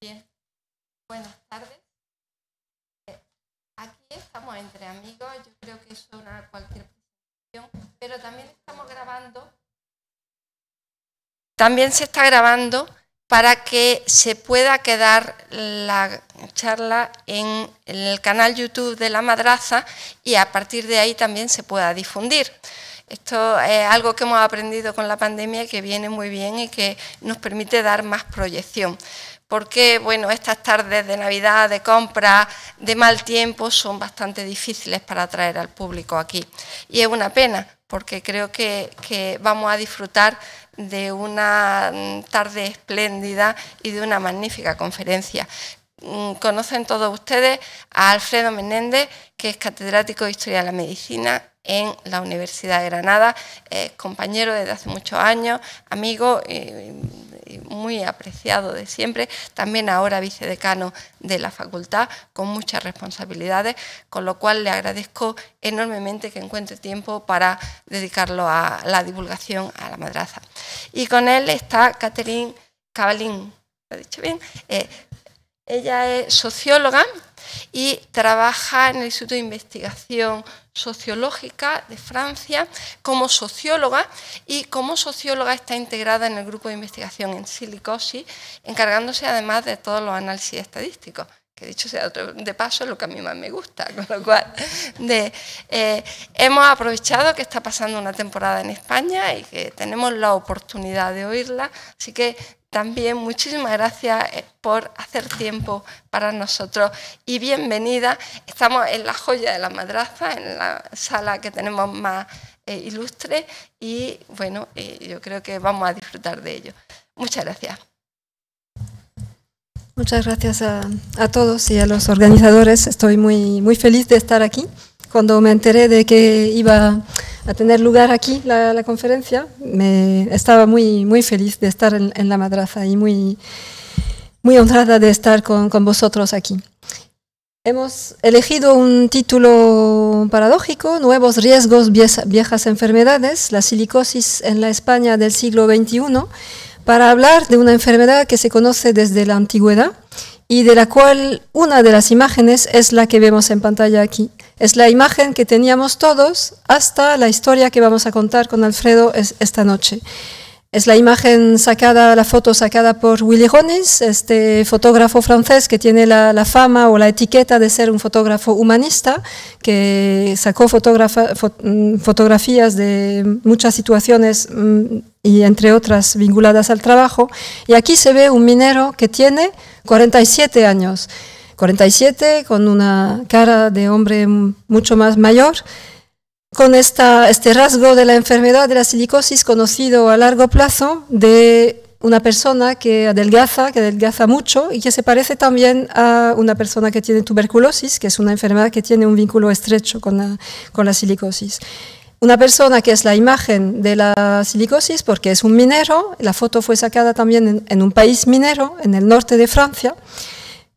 Bien, buenas tardes. Eh, aquí estamos entre amigos, yo creo que es una cualquier presentación, pero también estamos grabando. También se está grabando para que se pueda quedar la charla en el canal YouTube de La Madraza y a partir de ahí también se pueda difundir. Esto es algo que hemos aprendido con la pandemia que viene muy bien y que nos permite dar más proyección porque bueno, estas tardes de Navidad, de compra, de mal tiempo son bastante difíciles para atraer al público aquí. Y es una pena, porque creo que, que vamos a disfrutar de una mm, tarde espléndida y de una magnífica conferencia mm, conocen todos ustedes a Alfredo Menéndez, que es catedrático de Historia de la Medicina en la Universidad de Granada, eh, compañero desde hace muchos años, amigo y eh, muy apreciado de siempre, también ahora vicedecano de la facultad, con muchas responsabilidades, con lo cual le agradezco enormemente que encuentre tiempo para dedicarlo a la divulgación a la madraza. Y con él está Catherine Cabalín, ¿lo he dicho bien? Eh, ella es socióloga, y trabaja en el Instituto de Investigación Sociológica de Francia como socióloga y como socióloga está integrada en el grupo de investigación en silicosis, encargándose además de todos los análisis estadísticos que dicho sea de paso es lo que a mí más me gusta, con lo cual eh, hemos aprovechado que está pasando una temporada en España y que tenemos la oportunidad de oírla, así que también muchísimas gracias eh, por hacer tiempo para nosotros y bienvenida. Estamos en la joya de la madraza, en la sala que tenemos más eh, ilustre y bueno, eh, yo creo que vamos a disfrutar de ello. Muchas gracias. Muchas gracias a, a todos y a los organizadores. Estoy muy, muy feliz de estar aquí cuando me enteré de que iba a tener lugar aquí la, conferencia, me estaba muy, muy feliz de estar en, la madraza y muy, muy honrada de estar con, con, vosotros aquí. Hemos elegido un título paradójico, Nuevos riesgos, viejas enfermedades, la silicosis en la España del siglo XXI, para hablar de una enfermedad que se conoce desde la antigüedad y de la cual una de las imágenes es la que vemos en pantalla aquí. Es la imagen que teníamos todos hasta la historia que vamos a contar con Alfredo esta noche. Es la imagen sacada, la foto sacada por Willy Ronis, este fotógrafo francés que tiene la, fama o la etiqueta de ser un fotógrafo humanista, que sacó mm, fotografías de muchas situaciones mm, y entre otras vinculadas al trabajo. Y aquí se ve un minero que tiene 47 años, 47 con una cara de hombre mucho más mayor con esta, este rasgo de la enfermedad de la silicosis conocido a largo plazo de una persona que adelgaza, que adelgaza mucho y que se parece también a una persona que tiene tuberculosis, que es una enfermedad que tiene un vínculo estrecho con la, silicosis. Una persona que es la imagen de la silicosis porque es un minero, la foto fue sacada también en, en un país minero, en el norte de Francia,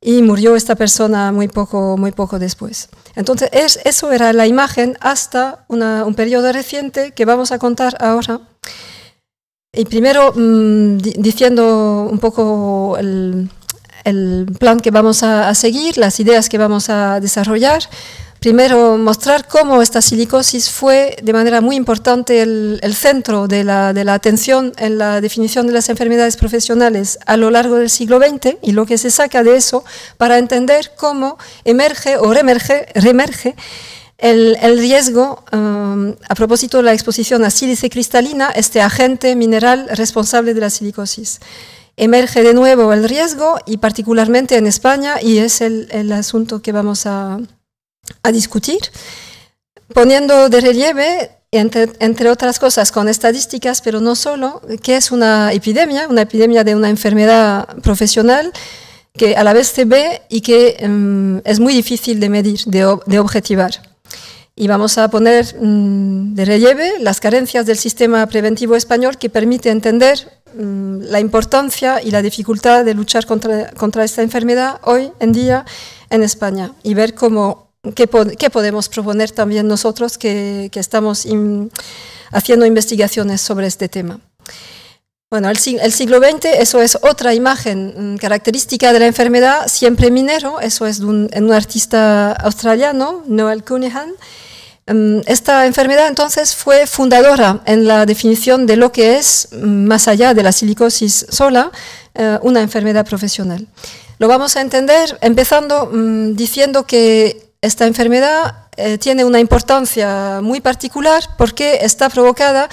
y murió esta persona muy poco, muy poco después. Entonces, eso era la imagen hasta un periodo reciente que vamos a contar ahora. Y primero mm, diciendo un poco el, plan que vamos a seguir, las ideas que vamos a desarrollar primero mostrar cómo esta silicosis fue de manera muy importante el, centro de la, atención en la definición de las enfermedades profesionales a lo largo del siglo XX y lo que se saca de eso para entender cómo emerge o reemerge el, riesgo um, a propósito de la exposición a sílice cristalina, este agente mineral responsable de la silicosis. Emerge de nuevo el riesgo y particularmente en España y es el asunto que vamos a, a discutir, poniendo de relieve, entre, entre, otras cosas, con estadísticas, pero no solo, que es una epidemia, una epidemia de una enfermedad profesional que a la vez se ve y que em, es muy difícil de medir, de, de objetivar y vamos a poner mm, de relieve las carencias del sistema preventivo español que permite entender mm, la importancia y la dificultad de luchar contra, contra, esta enfermedad hoy en día en España y ver cómo ¿Qué, podemos proponer también nosotros que, estamos haciendo investigaciones sobre este tema? Bueno, el, el, siglo XX, eso es otra imagen mm, característica de la enfermedad, siempre minero, eso es de un, un, artista australiano, Noel Cunningham. Mm, esta enfermedad entonces fue fundadora en la definición de lo que es, mm, más allá de la silicosis sola, eh, una enfermedad profesional. Lo vamos a entender empezando diciendo que esta enfermedad eh, tiene una importancia muy particular porque está provocada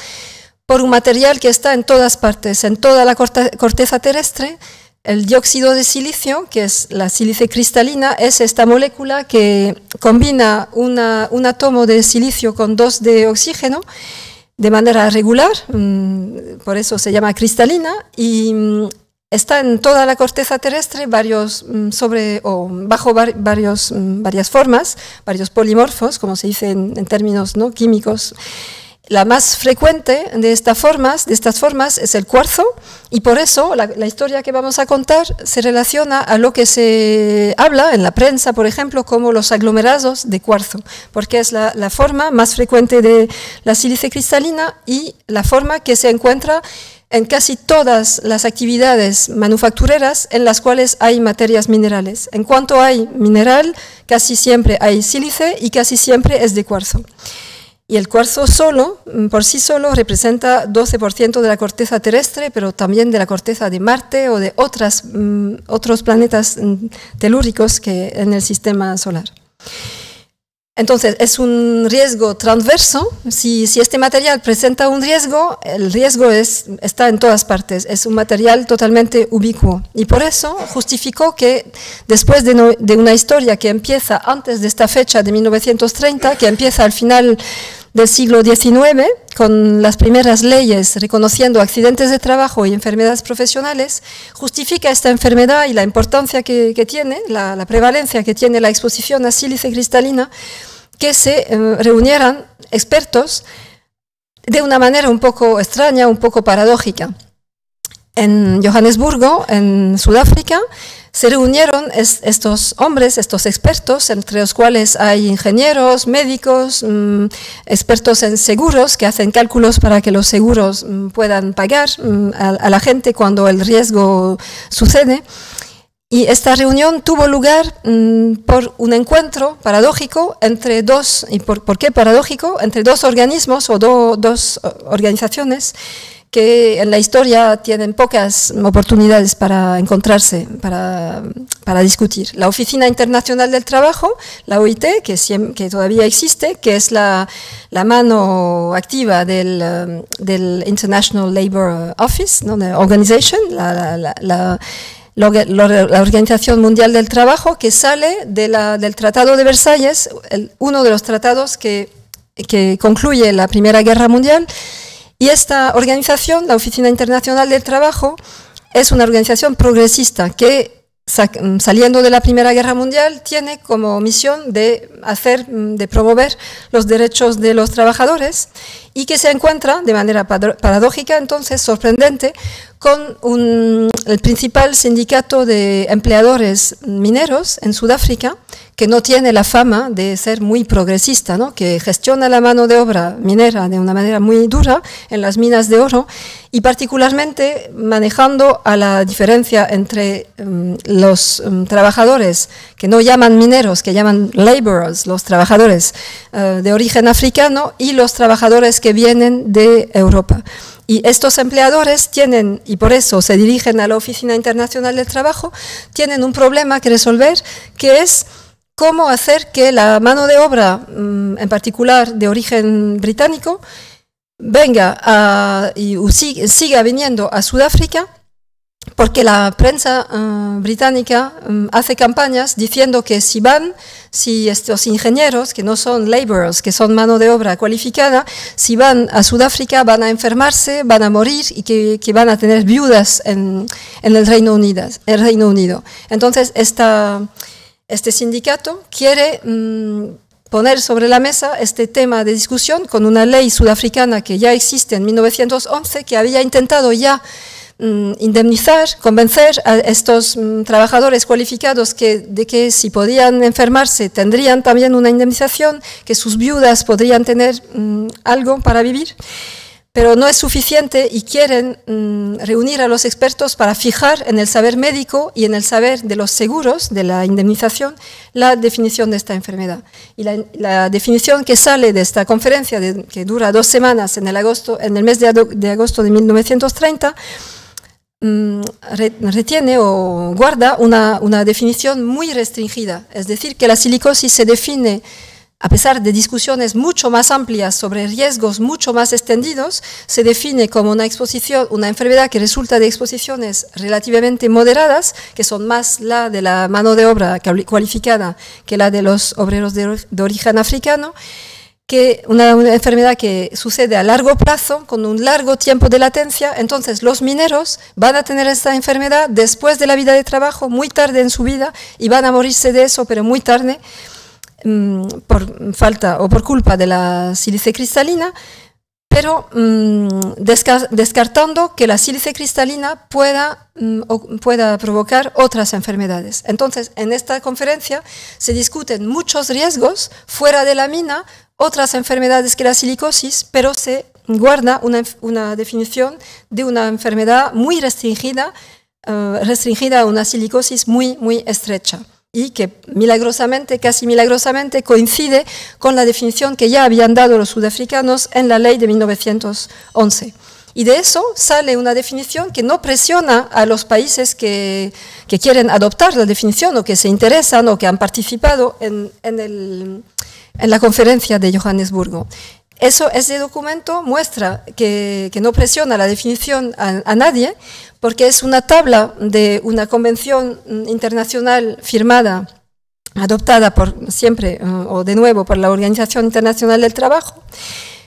por un material que está en todas partes, en toda la corteza terrestre. El dióxido de silicio, que es la sílice cristalina, es esta molécula que combina un átomo de silicio con dos de oxígeno de manera regular, mm, por eso se llama cristalina, y mm, Está en toda la corteza terrestre mm, bajo varios, mm, varias formas, varios polimorfos, como se dice en, términos ¿no? químicos. La más frecuente de estas, formas, es el cuarzo y por eso la, historia que vamos a contar se relaciona a lo que se habla en la prensa, por ejemplo, como los aglomerados de cuarzo, porque es la forma más frecuente de la sílice cristalina y la forma que se encuentra en casi todas las actividades manufactureras en las cuales hay materias minerales. En cuanto hay mineral, casi siempre hay sílice y casi siempre es de cuarzo. Y el cuarzo solo, mm, por sí solo, representa 12% de la corteza terrestre, pero también de la corteza de Marte o de mm, otros planetas mm, telúricos que en el sistema solar. Entonces, es un riesgo transverso. Si, este material presenta un riesgo, el riesgo está en todas partes. Es un material totalmente ubicuo. Y por eso justificó que después de una historia que empieza antes de esta fecha de 1930, que empieza al final del siglo XIX, con las primeras leyes reconociendo accidentes de trabajo y enfermedades profesionales, justifica esta enfermedad y la importancia que, tiene, la, prevalencia que tiene la exposición a sílice cristalina, que se eh, reunieran expertos de una manera un poco extraña, un poco paradójica en Johannesburgo, en Sudáfrica, se reunieron estos hombres, estos expertos, entre los cuales hay ingenieros, médicos, mm, expertos en seguros que hacen cálculos para que los seguros mm, puedan pagar mm, a, la gente cuando el riesgo sucede. Y esta reunión tuvo lugar por un encuentro paradójico entre dos, ¿y por, qué paradójico? Entre dos organismos o dos organizaciones que en la historia tienen pocas oportunidades para encontrarse, para, discutir. La Oficina Internacional del Trabajo, la OIT, que, todavía existe, que es la, mano activa um, del, International Labour Office, ¿no? Organization, la, Organización Mundial del Trabajo, que sale de del Tratado de Versalles, uno de los tratados que, que, concluye la Primera Guerra Mundial, y esta organización, la Oficina Internacional del Trabajo, es una organización progresista que mm, saliendo de la Primera Guerra Mundial, tiene como misión de hacer, mm, de promover los derechos de los trabajadores y que se encuentra de manera paradójica, entonces sorprendente, con el principal sindicato de empleadores mineros en Sudáfrica, que no tiene la fama de ser muy progresista, que gestiona la mano de obra minera de una manera muy dura en las minas de oro y particularmente manejando a la diferencia entre mm, los mm, trabajadores que no llaman mineros, que llaman laborers, los trabajadores eh, de origen africano, y los trabajadores que que vienen de Europa. Y estos empleadores tienen, y por eso se dirigen a la Oficina Internacional del Trabajo, tienen un problema que resolver, que es cómo hacer que la mano de obra, mm, en particular de origen británico, venga a, y siga viniendo a Sudáfrica porque la prensa eh, británica mm, hace campañas diciendo que si van, si estos ingenieros, que no son laborers, que son mano de obra cualificada, si van a Sudáfrica van a enfermarse, van a morir y que, van a tener viudas en, el, Reino Unido, Entonces, este sindicato quiere... Mm, poner sobre la mesa este tema de discusión con una ley sudafricana que ya existe en 1911, que había intentado ya Mm, indemnizar, convencer a estos mm, trabajadores cualificados de que si podían enfermarse tendrían también una indemnización, que sus viudas podrían tener mm, algo para vivir pero no es suficiente y quieren reunir a los expertos para fijar en el saber médico y en el saber de los seguros, de la indemnización, la definición de esta enfermedad. Y la, definición que sale de esta conferencia, que dura dos semanas en el, agosto, en el mes de agosto de 1930, Mm, retiene o guarda una, definición muy restringida. Es decir, que la silicosis se define, a pesar de discusiones mucho más amplias sobre riesgos mucho más extendidos, se define como una exposición, una enfermedad que resulta de exposiciones relativamente moderadas, que son más la de la mano de obra cualificada que la de los obreros de, de origen africano que una, enfermedad que sucede a largo plazo, con un largo tiempo de latencia, entonces los mineros van a tener esta enfermedad después de la vida de trabajo, muy tarde en su vida, y van a morirse de eso, pero muy tarde, mm, por falta o por culpa de la sílice cristalina, pero mm, descartando que la sílice cristalina pueda, mm, pueda provocar otras enfermedades. Entonces, en esta conferencia se discuten muchos riesgos fuera de la mina otras enfermedades que la silicosis, pero se guarda una, una definición de una enfermedad muy restringida, eh, restringida a una silicosis muy, muy estrecha y que milagrosamente, casi milagrosamente, coincide con la definición que ya habían dado los sudafricanos en la ley de 1911. Y de eso sale una definición que no presiona a los países que, que quieren adoptar la definición o que se interesan o que han participado en, en el en la conferencia de Johannesburgo. Eso, ese documento muestra que, no presiona la definición a, nadie porque es una tabla de una convención mm, internacional firmada, adoptada por siempre mm, o de nuevo por la Organización Internacional del Trabajo,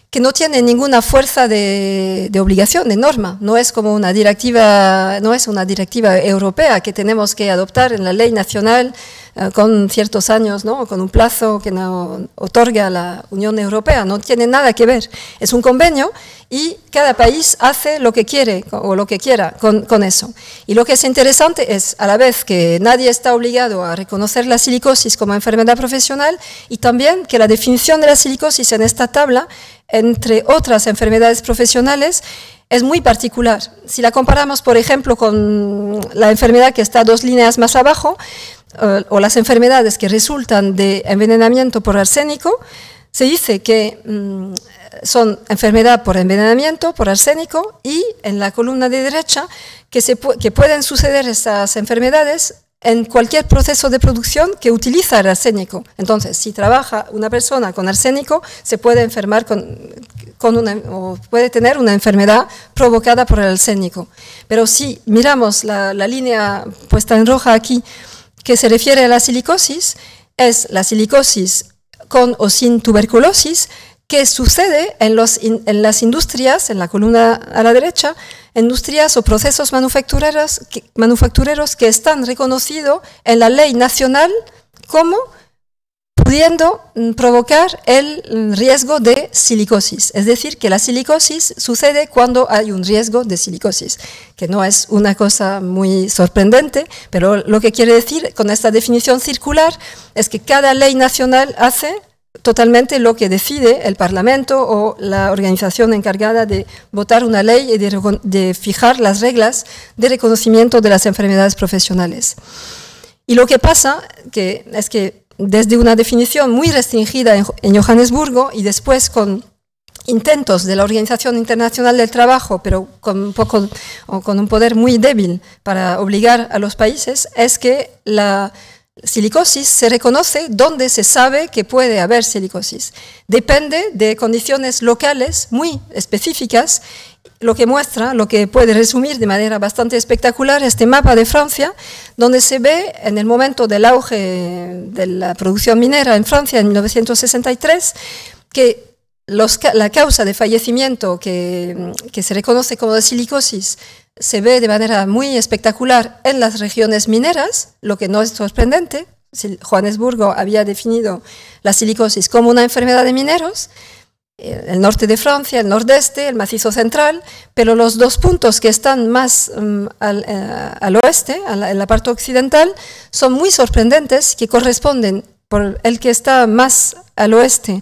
que no tiene ninguna fuerza de, de obligación, de norma. No es como una directiva, no es una directiva europea que tenemos que adoptar en la ley nacional eh, con ciertos años, con un plazo que no otorga la Unión Europea, no tiene nada que ver. Es un convenio y cada país hace lo que quiere o lo que quiera con, con eso. Y lo que es interesante es, a la vez que nadie está obligado a reconocer la silicosis como enfermedad profesional, y también que la definición de la silicosis en esta tabla, entre otras enfermedades profesionales, es muy particular. Si la comparamos, por ejemplo, con la enfermedad que está dos líneas más abajo, eh, o las enfermedades que resultan de envenenamiento por arsénico, se dice que mm, son enfermedad por envenenamiento, por arsénico, y en la columna de derecha que, se que pueden suceder estas enfermedades en cualquier proceso de producción que utiliza el arsénico. Entonces, si trabaja una persona con arsénico, se puede enfermar con, con una, o puede tener una enfermedad provocada por el arsénico. Pero si miramos la, la línea puesta en roja aquí, que se refiere a la silicosis es la silicosis con o sin tuberculosis que sucede en, los en las industrias, en la columna a la derecha, industrias o procesos manufactureros manufactureros que están reconocidos en la ley nacional como pudiendo mm, provocar el mm, riesgo de silicosis. Es decir, que la silicosis sucede cuando hay un riesgo de silicosis, que no es una cosa muy sorprendente, pero lo que quiere decir con esta definición circular es que cada ley nacional hace totalmente lo que decide el Parlamento o la organización encargada de votar una ley y de, fijar las reglas de reconocimiento de las enfermedades profesionales. Y lo que pasa que, es que desde una definición muy restringida en, Johannesburgo y después con intentos de la Organización Internacional del Trabajo, pero con, con un poder muy débil para obligar a los países, es que la silicosis se reconoce donde se sabe que puede haber silicosis. Depende de condiciones locales muy específicas lo que muestra, lo que puede resumir de manera bastante espectacular este mapa de Francia, donde se ve en el momento del auge de la producción minera en Francia en 1963 que la causa de fallecimiento que, mm, se reconoce como silicosis se ve de manera muy espectacular en las regiones mineras, lo que no es sorprendente. si Johannesburgo había definido la silicosis como una enfermedad de mineros, el norte de Francia, el nordeste, el macizo central, pero los dos puntos que están más mm, al, eh, al, oeste, en la parte occidental, son muy sorprendentes, que corresponden por el que está más al oeste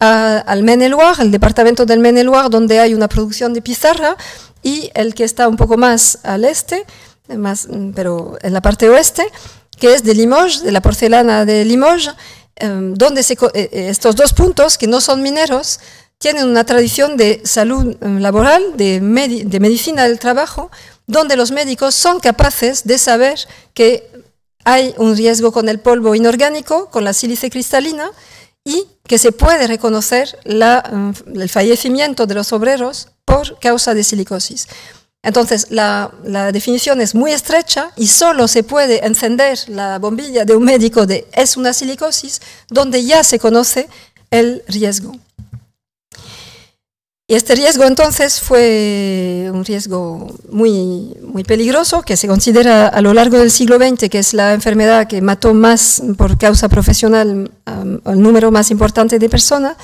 al Maine-et-Loire, el departamento del Maine-et-Loire, donde hay una producción de pizarra, y el que está un poco más al este, más, mm, pero en la parte oeste, que es de Limoges, de la porcelana de Limoges, Em, donde eh, eh, estos dos puntos, que no son mineros, tienen una tradición de salud em, laboral, de, medicina del trabajo, donde los médicos son capaces de saber que hay un riesgo con el polvo inorgánico, con la sílice cristalina, y que se puede reconocer em, el fallecimiento de los obreros por causa de silicosis. Entonces, la, definición es muy estrecha y solo se puede encender la bombilla de un médico de es una silicosis donde ya se conoce el riesgo. Y este riesgo entonces fue un riesgo muy, muy peligroso que se considera a lo largo del siglo XX, que es la enfermedad que mató más por causa profesional el número más importante de personas.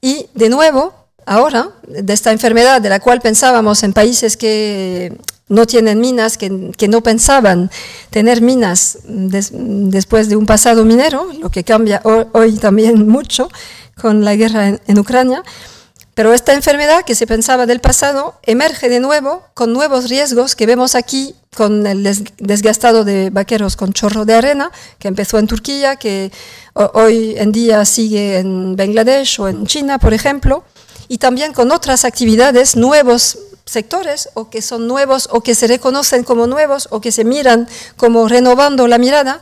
Y de nuevo, ahora de esta enfermedad de la cual pensábamos en países que no tienen minas, que, no pensaban tener minas después de un pasado minero, lo que cambia hoy, también mucho con la guerra en, Ucrania. Pero esta enfermedad que se pensaba del pasado emerge de nuevo con nuevos riesgos que vemos aquí con el desgastado de vaqueros con chorro de arena, que empezó en Turquía, que hoy en día sigue en Bangladesh o en China, por ejemplo y también con otras actividades, nuevos sectores o que son nuevos o que se reconocen como nuevos o que se miran como renovando la mirada,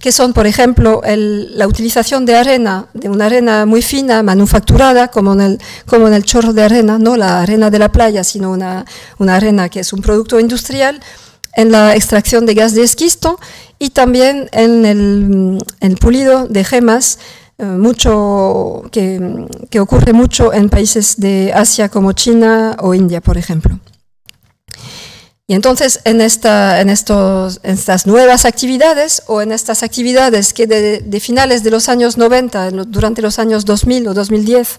que son, por ejemplo, la utilización de arena, de una arena muy fina, manufacturada, como en el, como en el chorro de arena, no la arena de la playa, sino una, arena que es un producto industrial, en la extracción de gas de esquisto y también en el, el pulido de gemas eh, mucho, que, ocurre mucho en países de Asia como China o India, por ejemplo. Y entonces en, esta, en, estos, en estas nuevas actividades o en estas actividades que de, finales de los años 90, durante los años 2000 o 2010,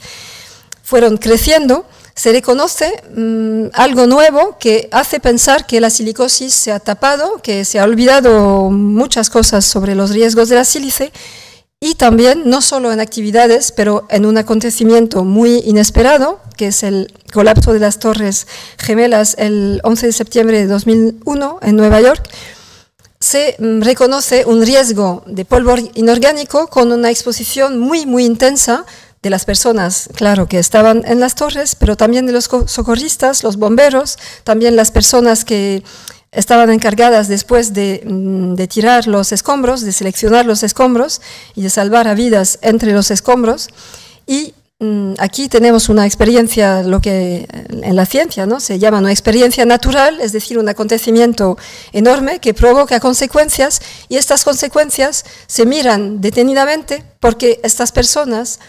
fueron creciendo, se reconoce mm, algo nuevo que hace pensar que la silicosis se ha tapado, que se ha olvidado muchas cosas sobre los riesgos de la sílice y también no solo en actividades, pero en un acontecimiento muy inesperado, que es el colapso de las Torres Gemelas el 11 de septiembre de 2001 en Nueva York, se mm, reconoce un riesgo de polvo inorgánico con una exposición muy, muy intensa de las personas, claro, que estaban en las torres, pero también de los socorristas, los bomberos, también las personas que estaban encargadas después mm, de, tirar los escombros, de seleccionar los escombros y de salvar a vidas entre los escombros. Y mm, aquí tenemos una experiencia, lo que eh, en la ciencia ¿no? se llama una experiencia natural, es decir, un acontecimiento enorme que provoca consecuencias y estas consecuencias se miran detenidamente porque estas personas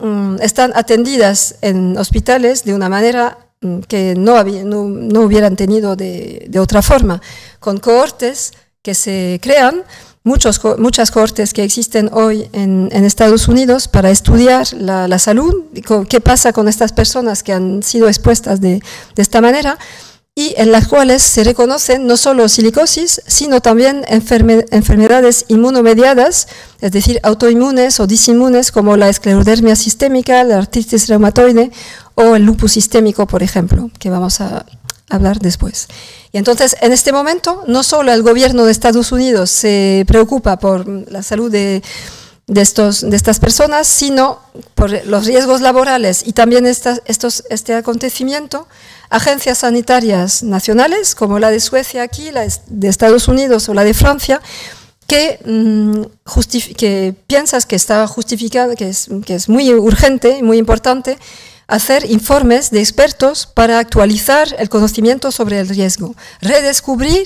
mm, están atendidas en hospitales de una manera Mm, que no, no, hubieran tenido de, de, otra forma, con cohortes que se crean, muchos, muchas cohortes que existen hoy en, en Estados Unidos para estudiar la, la salud, qué pasa con estas personas que han sido expuestas de, de esta manera, y en las cuales se reconocen no solo silicosis, sino también enfermedades inmunomediadas, es decir, autoinmunes o disinmunes como la esclerodermia sistémica, la artritis reumatoide o el lupus sistémico, por ejemplo, que vamos a hablar después. Y entonces, en este momento, no solo el gobierno de Estados Unidos se preocupa por la salud de, estos, de estas personas, sino por los riesgos laborales y también estos, este acontecimiento, agencias sanitarias nacionales, como la de Suecia aquí, la de Estados Unidos o la de Francia, mm, que, piensas que está justificada, que es, que es muy urgente, muy importante, hacer informes de expertos para actualizar el conocimiento sobre el riesgo, redescubrir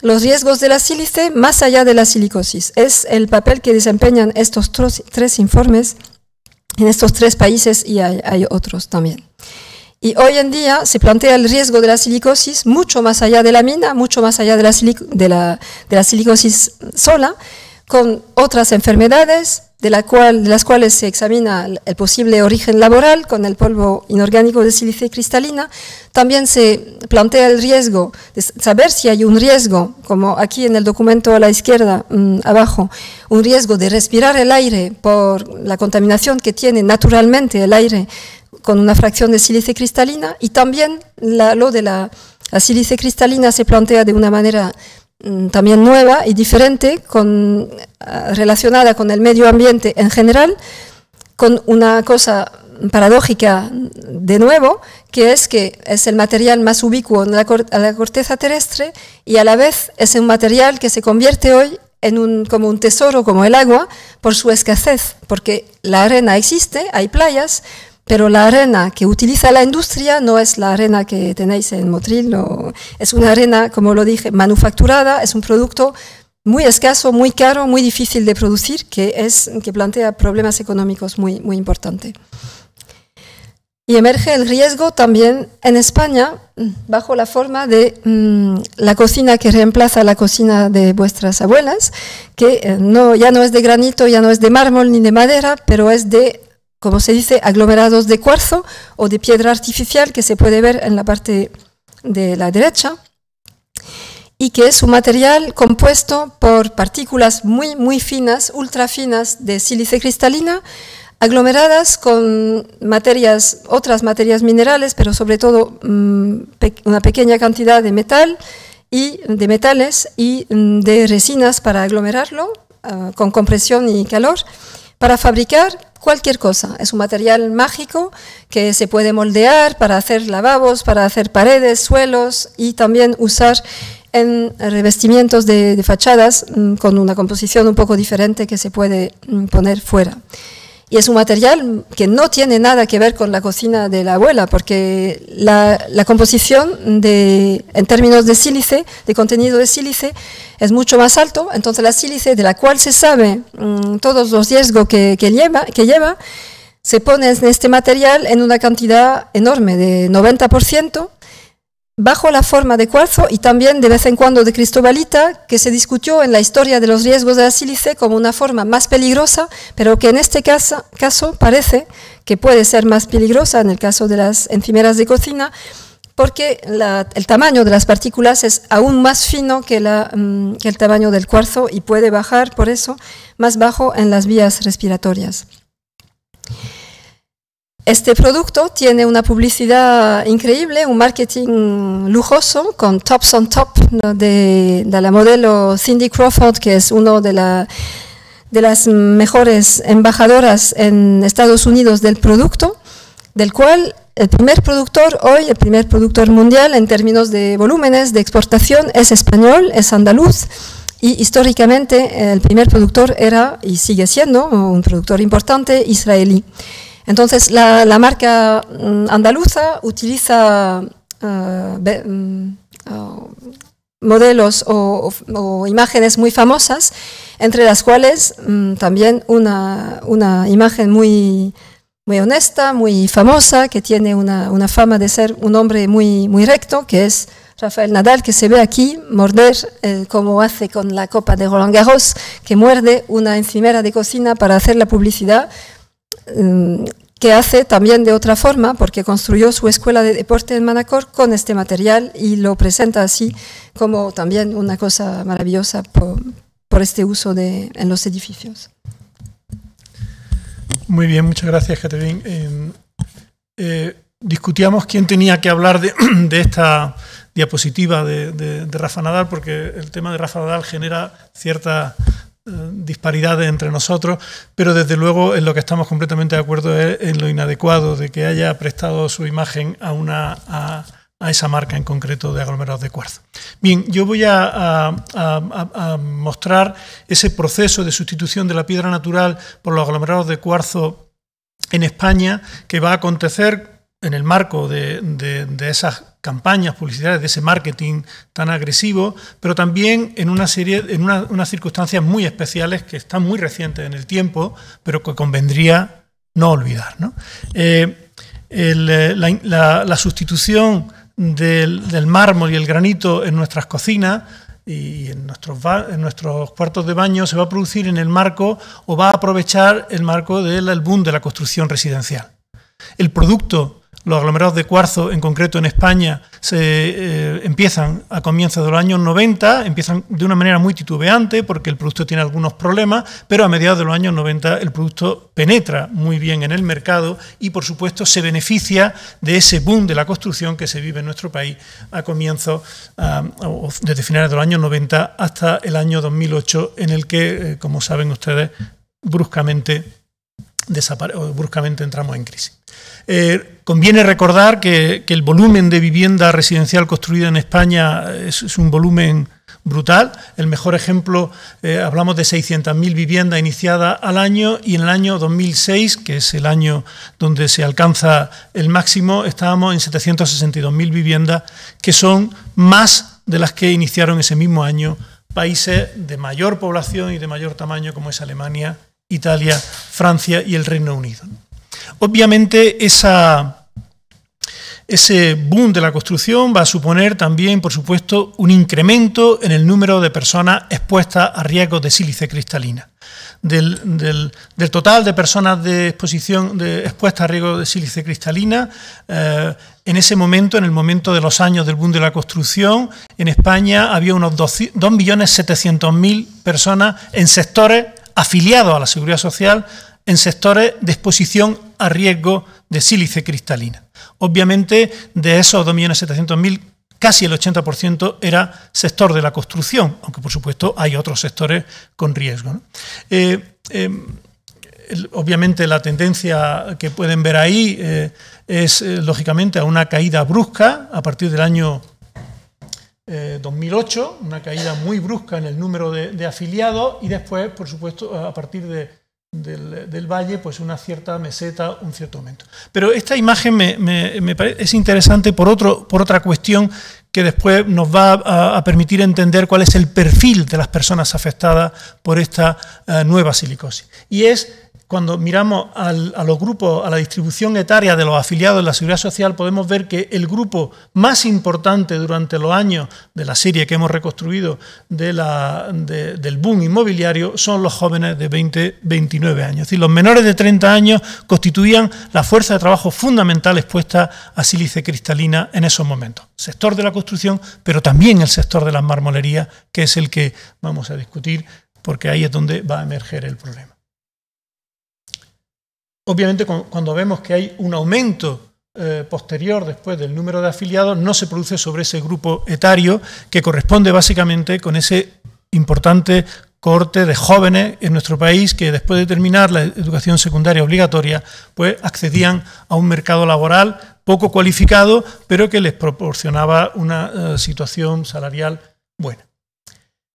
los riesgos de la sílice más allá de la silicosis. Es el papel que desempeñan estos tres informes en estos tres países y hay, otros también. Y hoy en día se plantea el riesgo de la silicosis mucho más allá de la mina, mucho más allá de la silicosis sola, con otras enfermedades, de, las cuales se examina el posible origen laboral con el polvo inorgánico de sílice cristalina, también se plantea el riesgo, de saber si hay un riesgo, como aquí en el documento a la izquierda, mm, abajo, un riesgo de respirar el aire por la contaminación que tiene naturalmente el aire con una fracción de sílice cristalina y también lo de la, la sílice cristalina se plantea de una manera Mm, también nueva y diferente, con, ah, relacionada con el medio ambiente en general, con una cosa paradójica de nuevo, que es que es el material más ubicuo en la, la corteza terrestre y a la vez es un material que se convierte hoy en un, como un tesoro, como el agua, por su escasez, porque la arena existe, hay playas, pero la arena que utiliza la industria no es la arena que tenéis en Motril, es una arena, como lo dije, manufacturada, es un producto muy escaso, muy caro, muy difícil de producir, que, es, que plantea problemas económicos muy, muy importantes. Y emerge el riesgo también en España bajo la forma de mm, la cocina que reemplaza la cocina de vuestras abuelas, que eh, no, ya no es de granito, ya no es de mármol ni de madera, pero es de como se dice, aglomerados de cuarzo o de piedra artificial que se puede ver en la parte de la derecha y que es un material compuesto por partículas muy, muy finas, ultrafinas de sílice cristalina, aglomeradas con materias, otras materias minerales, pero sobre todo mm, una pequeña cantidad de metal y de metales y mm, de resinas para aglomerarlo ah, con compresión y calor para fabricar cualquier cosa. Es un material mágico que se puede moldear para hacer lavabos, para hacer paredes, suelos y también usar en revestimientos de, fachadas mm, con una composición un poco diferente que se puede mm, poner fuera. Y es un material que no tiene nada que ver con la cocina de la abuela, porque la, composición de, en términos de sílice, de contenido de sílice, es mucho más alto. Entonces la sílice, de la cual se sabe mm, todos los riesgos que, lleva, que lleva, se pone en este material en una cantidad enorme, de 90%, bajo la forma de cuarzo y también de vez en cuando de cristobalita, que se discutió en la historia de los riesgos de la sílice como una forma más peligrosa, pero que en este caso, parece que puede ser más peligrosa en el caso de las encimeras de cocina, porque el tamaño de las partículas es aún más fino mm, que el tamaño del cuarzo y puede bajar, por eso, más bajo en las vías respiratorias. Este producto tiene una publicidad increíble, un marketing lujoso con tops on top de, la modelo Cindy Crawford, que es una de, de las mejores embajadoras en Estados Unidos del producto, del cual el primer productor hoy, el primer productor mundial en términos de volúmenes de exportación es español, es andaluz. Y históricamente el primer productor era y sigue siendo un productor importante israelí. Entonces, la, marca mm, andaluza utiliza eh, mm, oh, modelos o, imágenes muy famosas, entre las cuales mm, también una, imagen muy, muy honesta, muy famosa, que tiene una, fama de ser un hombre muy, muy recto, que es Rafael Nadal, que se ve aquí morder, eh, como hace con la copa de Roland Garros, que muerde una encimera de cocina para hacer la publicidad que hace también de otra forma, porque construyó su escuela de deporte en Manacor con este material y lo presenta así como también una cosa maravillosa por, este uso de, en los edificios. Muy bien, muchas gracias, Catherine. Em, eh, discutíamos quién tenía que hablar de, esta diapositiva de, Rafa Nadal, porque el tema de Rafa Nadal genera cierta... Eh, disparidades entre nosotros, pero desde luego en lo que estamos completamente de acuerdo es en lo inadecuado de que haya prestado su imagen a una a, esa marca en concreto de aglomerados de cuarzo. Bien, yo voy a, a, mostrar ese proceso de sustitución de la piedra natural por los aglomerados de cuarzo en España que va a acontecer en el marco de, esas campañas publicitarias, de ese marketing tan agresivo, pero también en una serie, en unas circunstancias muy especiales que están muy recientes en el tiempo, pero que convendría no olvidar. Eh, eh, la, sustitución del, mármol y el granito en nuestras cocinas y en nuestros, en nuestros cuartos de baño se va a producir en el marco o va a aprovechar el marco del boom de la construcción residencial. El producto los aglomerados de cuarzo, en concreto en España, se eh, empiezan a comienzos de los años 90, empiezan de una manera muy titubeante porque el producto tiene algunos problemas, pero a mediados de los años 90 el producto penetra muy bien en el mercado y, por supuesto, se beneficia de ese boom de la construcción que se vive en nuestro país a comienzos, ah, desde finales de los años 90 hasta el año 2008, en el que, eh, como saben ustedes, bruscamente bruscamente entramos en crisis. Eh, conviene recordar que, el volumen de vivienda residencial construida en España eh, es, un volumen brutal. El mejor ejemplo, eh, hablamos de 600.000 viviendas iniciadas al año y en el año 2006, que es el año donde se alcanza el máximo, estábamos en 762.000 viviendas, que son más de las que iniciaron ese mismo año países de mayor población y de mayor tamaño como es Alemania Italia, Francia y el Reino Unido. Obviamente ese boom de la construcción va a suponer también, por supuesto, un incremento en el número de personas expuestas a riesgos de sílice cristalina. Del, total de personas de exposición de, expuestas a riesgo de sílice cristalina, eh, en ese momento, en el momento de los años del boom de la construcción, en España había unos 2.700.000 personas en sectores afiliados a la seguridad social en sectores de exposición a riesgo de sílice cristalina. Obviamente, de esos 2.700.000, casi el 80% era sector de la construcción, aunque por supuesto hay otros sectores con riesgo. Eh, eh, obviamente la tendencia que pueden ver ahí eh, es lógicamente a una caída brusca a partir del año 2008, eh, una caída muy brusca en el número de, afiliados y después, por supuesto, a partir del, valle, pues una cierta meseta, un cierto aumento. Pero esta imagen me, parece, es interesante por, otro, por otra cuestión que después nos va a, permitir entender cuál es el perfil de las personas afectadas por esta eh, nueva silicosis. Y es cuando miramos a los grupos, a la distribución etaria de los afiliados de la Seguridad Social, podemos ver que el grupo más importante durante los años de la serie que hemos reconstruido del boom inmobiliario son los jóvenes de 20, 29 años. Es decir, los menores de 30 años constituían la fuerza de trabajo fundamental expuesta a sílice cristalina en esos momentos. Sector de la construcción, pero también el sector de las marmolerías, que es el que vamos a discutir, porque ahí es donde va a emerger el problema. Obviamente cuando vemos que hay un aumento eh, posterior después del número de afiliados, no se produce sobre ese grupo etario que corresponde básicamente con ese importante corte de jóvenes en nuestro país que después de terminar la educación secundaria obligatoria, pues accedían a un mercado laboral poco cualificado, pero que les proporcionaba una eh, situación salarial buena.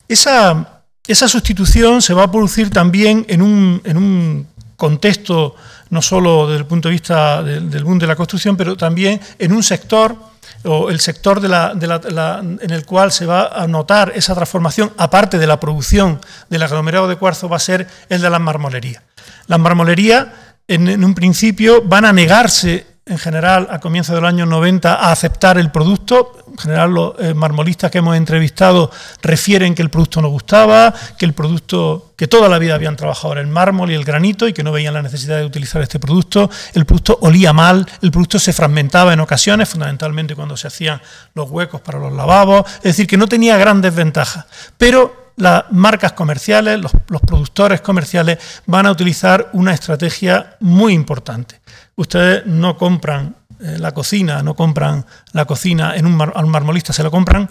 Esa, esa, sustitución se va a producir también en un, en un contexto no solo desde el punto de vista del, boom de la construcción, pero también en un sector o el sector de en el cual se va a notar esa transformación, aparte de la producción del aglomerado de cuarzo, va a ser el de las marmolerías. Las marmolerías, en, un principio, van a negarse en general a comienzos del año 90 a aceptar el producto, en general los eh, marmolistas que hemos entrevistado refieren que el producto no gustaba, que el producto, que toda la vida habían trabajado en el mármol y el granito y que no veían la necesidad de utilizar este producto, el producto olía mal, el producto se fragmentaba en ocasiones, fundamentalmente cuando se hacían los huecos para los lavabos, es decir, que no tenía grandes ventajas. Pero las marcas comerciales, los, los, productores comerciales van a utilizar una estrategia muy importante. Ustedes no compran eh, la cocina, no compran la cocina en un a un marmolista, se lo compran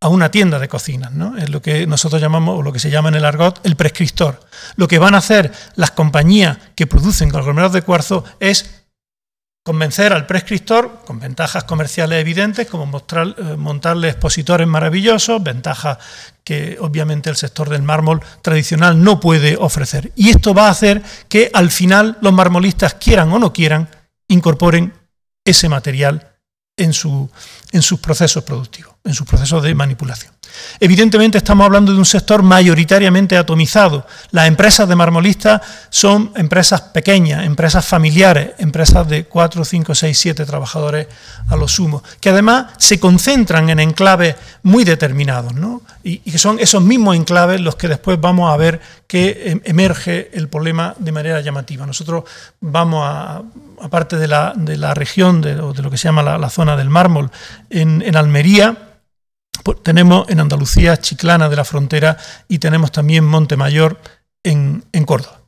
a una tienda de cocinas, ¿no? Es lo que nosotros llamamos, o lo que se llama en el argot, el prescriptor. Lo que van a hacer las compañías que producen conglomerados de cuarzo es convencer al prescriptor, con ventajas comerciales evidentes, como mostrar, eh, montarle expositores maravillosos, ventajas que obviamente el sector del mármol tradicional no puede ofrecer. Y esto va a hacer que al final los marmolistas, quieran o no quieran, incorporen ese material en, su, en sus procesos productivos, en sus procesos de manipulación. Evidentemente estamos hablando de un sector mayoritariamente atomizado. Las empresas de marmolistas son empresas pequeñas, empresas familiares, empresas de 4, 5, 6, 7 trabajadores a lo sumo, que además se concentran en enclaves muy determinados, ¿no? y, que son esos mismos enclaves los que después vamos a ver que em, emerge el problema de manera llamativa. Nosotros vamos a, aparte de la, de la región, de, lo que se llama la, zona del mármol, en Almería, pues tenemos en Andalucía Chiclana de la Frontera y tenemos también Montemayor en Córdoba.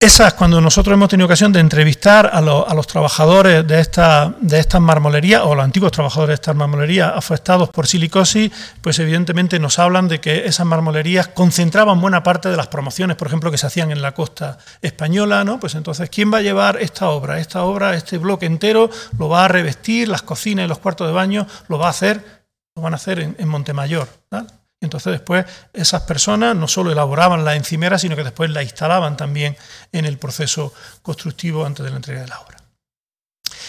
Esas, cuando nosotros hemos tenido ocasión de entrevistar a, los trabajadores de estas de esta marmolerías o los antiguos trabajadores de estas marmolerías afectados por silicosis, pues evidentemente nos hablan de que esas marmolerías concentraban buena parte de las promociones, por ejemplo, que se hacían en la costa española, ¿no? Pues entonces, ¿quién va a llevar esta obra? Esta obra, este bloque entero, lo va a revestir, las cocinas y los cuartos de baño, lo va a hacer, lo van a hacer en, en Montemayor. Entonces después esas personas no solo elaboraban la encimera, sino que después la instalaban también en el proceso constructivo antes de la entrega de la obra.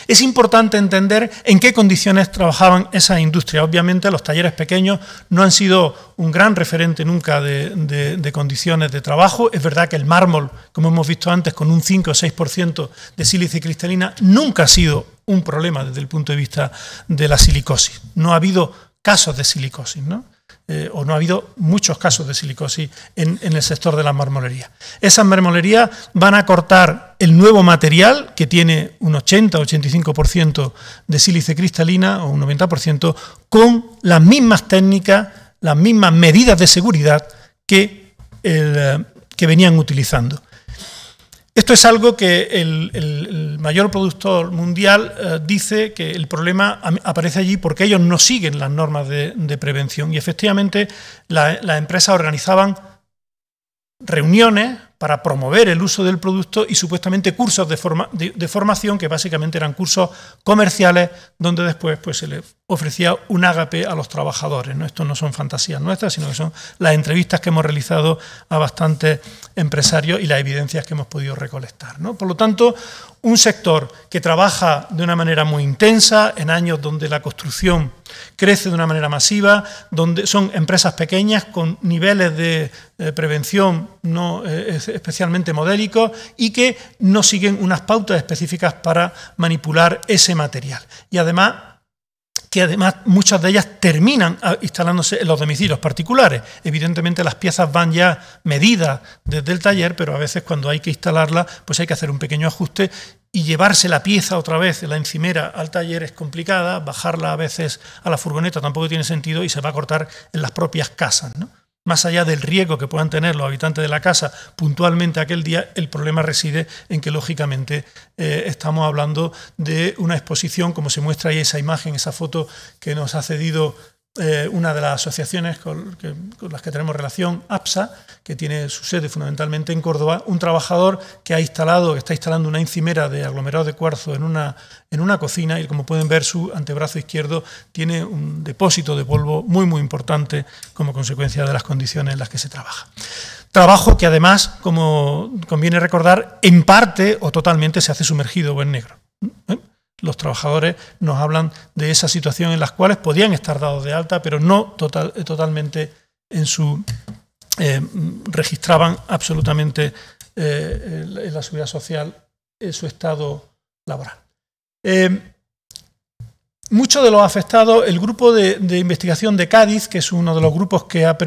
Es importante entender en qué condiciones trabajaban esas industrias. Obviamente los talleres pequeños no han sido un gran referente nunca de, condiciones de trabajo. Es verdad que el mármol, como hemos visto antes, con un 5 o 6% de sílice cristalina, nunca ha sido un problema desde el punto de vista de la silicosis. No ha habido casos de silicosis. ¿no? Eh, o no ha habido muchos casos de silicosis en, el sector de la marmolería. Esas marmolerías van a cortar el nuevo material, que tiene un 80-85% de sílice cristalina o un 90%, con las mismas técnicas, las mismas medidas de seguridad que, eh, que venían utilizando. Esto es algo que el, mayor productor mundial eh, dice que el problema aparece allí porque ellos no siguen las normas de, prevención y efectivamente las empresas organizaban reuniones para promover el uso del producto y supuestamente cursos de, formación que básicamente eran cursos comerciales donde después pues, se le ofrecía un ágape a los trabajadores. ¿no? Esto no son fantasías nuestras, sino que son las entrevistas que hemos realizado a bastantes empresarios y las evidencias que hemos podido recolectar. ¿no? Por lo tanto, un sector que trabaja de una manera muy intensa, en años donde la construcción crece de una manera masiva, donde son empresas pequeñas con niveles de eh, prevención no eh, especialmente modélicos y que no siguen unas pautas específicas para manipular ese material. Y además que además muchas de ellas terminan instalándose en los domicilios particulares. Evidentemente las piezas van ya medidas desde el taller, pero a veces cuando hay que instalarlas, pues hay que hacer un pequeño ajuste y llevarse la pieza otra vez, la encimera, al taller es complicada, bajarla a veces a la furgoneta tampoco tiene sentido y se va a cortar en las propias casas. Más allá del riesgo que puedan tener los habitantes de la casa puntualmente aquel día, el problema reside en que lógicamente eh, estamos hablando de una exposición, como se muestra ahí esa imagen, esa foto que nos ha cedido eh, una de las asociaciones con, las que tenemos relación, APSA, que tiene su sede fundamentalmente en Córdoba, un trabajador que ha instalado, está instalando una encimera de aglomerado de cuarzo en una, en una cocina y como pueden ver su antebrazo izquierdo tiene un depósito de polvo muy muy importante como consecuencia de las condiciones en las que se trabaja. Trabajo que además, como conviene recordar, en parte o totalmente se hace sumergido o en negro. ¿Eh? los trabajadores nos hablan de esa situación en las cuales podían estar dados de alta, pero no eh, totalmente en su... Eh, registraban absolutamente en eh, la seguridad social en su estado laboral. Muchos de los afectados, el grupo de, investigación de Cádiz, que es uno de los grupos que ha,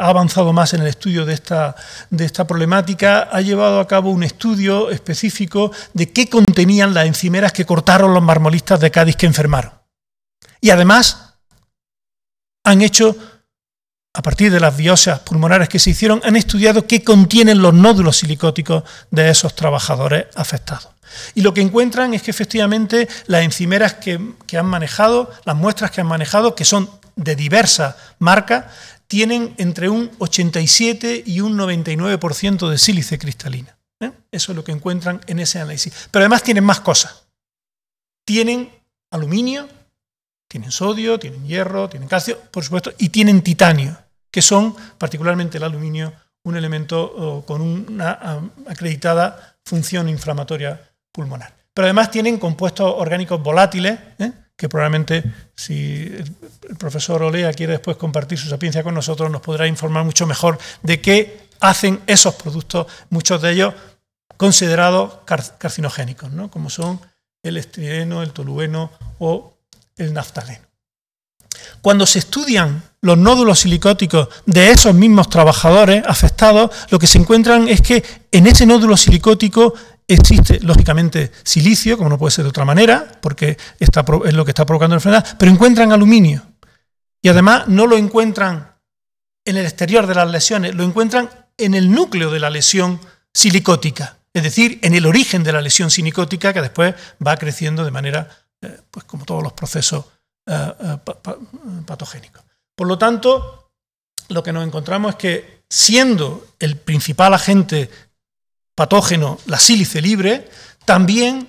avanzado más en el estudio de esta, de esta, problemática, ha llevado a cabo un estudio específico de qué contenían las encimeras que cortaron los marmolistas de Cádiz que enfermaron. Y además han hecho, a partir de las biopsias pulmonares que se hicieron, han estudiado qué contienen los nódulos silicóticos de esos trabajadores afectados. Y lo que encuentran es que efectivamente las encimeras que, han manejado, las muestras que han manejado, que son de diversa marca tienen entre un 87 y un 99% de sílice cristalina. ¿eh? Eso es lo que encuentran en ese análisis. Pero además tienen más cosas. Tienen aluminio, tienen sodio, tienen hierro, tienen calcio, por supuesto, y tienen titanio, que son, particularmente el aluminio, un elemento con una ah, acreditada función inflamatoria pulmonar. Pero además tienen compuestos orgánicos volátiles, ¿eh? que probablemente si el profesor Olea quiere después compartir su sapiencia con nosotros, nos podrá informar mucho mejor de qué hacen esos productos, muchos de ellos considerados carcinogénicos, como son el estrieno, el tolueno o el naftaleno. Cuando se estudian los nódulos silicóticos de esos mismos trabajadores afectados, lo que se encuentran es que en ese nódulo silicótico Existe, lógicamente, silicio, como no puede ser de otra manera, porque es lo que está provocando la enfermedad, pero encuentran aluminio. Y además no lo encuentran en el exterior de las lesiones, lo encuentran en el núcleo de la lesión silicótica, es decir, en el origen de la lesión silicótica que después va creciendo de manera, eh, pues como todos los procesos eh, eh, patogénicos. Por lo tanto, lo que nos encontramos es que siendo el principal agente patógeno, la sílice libre, también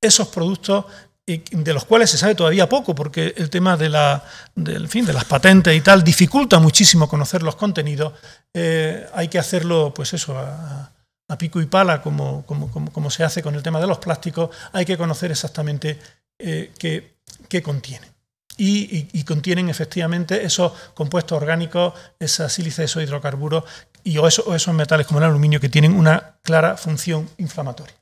esos productos de los cuales se sabe todavía poco, porque el tema de, del fin, de las patentes y tal dificulta muchísimo conocer los contenidos, eh, hay que hacerlo, pues eso, a, pico y pala, como, como, se hace con el tema de los plásticos, hay que conocer exactamente eh, qué, qué contienen. Y, contienen efectivamente esos compuestos orgánicos, esa sílice, esos hidrocarburos y o esos, metales como el aluminio que tienen una clara función inflamatoria.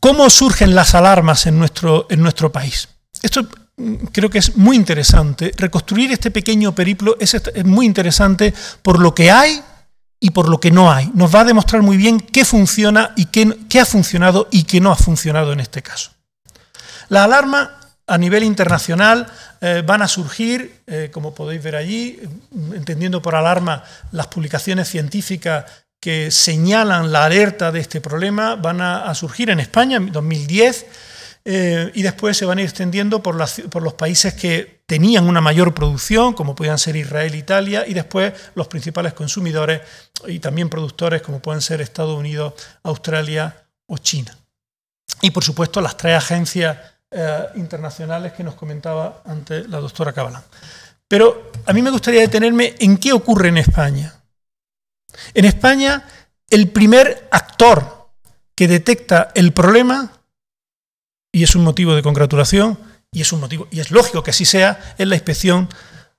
¿Cómo surgen las alarmas en nuestro, en nuestro país? Esto mm, creo que es muy interesante. Reconstruir este pequeño periplo es, muy interesante por lo que hay y por lo que no hay. Nos va a demostrar muy bien qué funciona y qué, qué ha funcionado y qué no ha funcionado en este caso. La alarma a nivel internacional eh, van a surgir, eh, como podéis ver allí, entendiendo por alarma las publicaciones científicas que señalan la alerta de este problema, van a, surgir en España en 2010 eh, y después se van a ir extendiendo por, por los países que tenían una mayor producción, como podían ser Israel, Italia, y después los principales consumidores y también productores, como pueden ser Estados Unidos, Australia o China. Y por supuesto las tres agencias eh, internacionales que nos comentaba ante la doctora Cabalán. Pero a mí me gustaría detenerme en qué ocurre en España. En España, el primer actor que detecta el problema, y es un motivo de congratulación, y es un motivo, y es lógico que así sea, es la inspección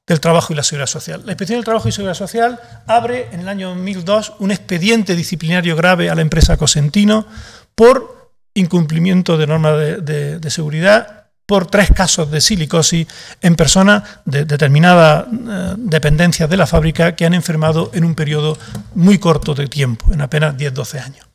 del trabajo y la seguridad social. La inspección del trabajo y seguridad social abre en el año 2002 un expediente disciplinario grave a la empresa Cosentino por incumplimiento de normas de, seguridad, por tres casos de silicosis en personas de determinadas eh, dependencia dependencias de la fábrica que han enfermado en un periodo muy corto de tiempo, en apenas 10-12 años.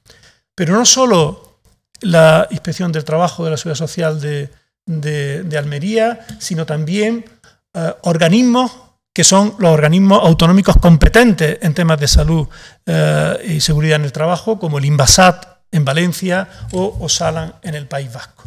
Pero no solo la inspección del trabajo de la Seguridad Social de, Almería, sino también eh, organismos que son los organismos autonómicos competentes en temas de salud eh, y seguridad en el trabajo, como el INVASAT en Valencia o Osalan en el País Vasco.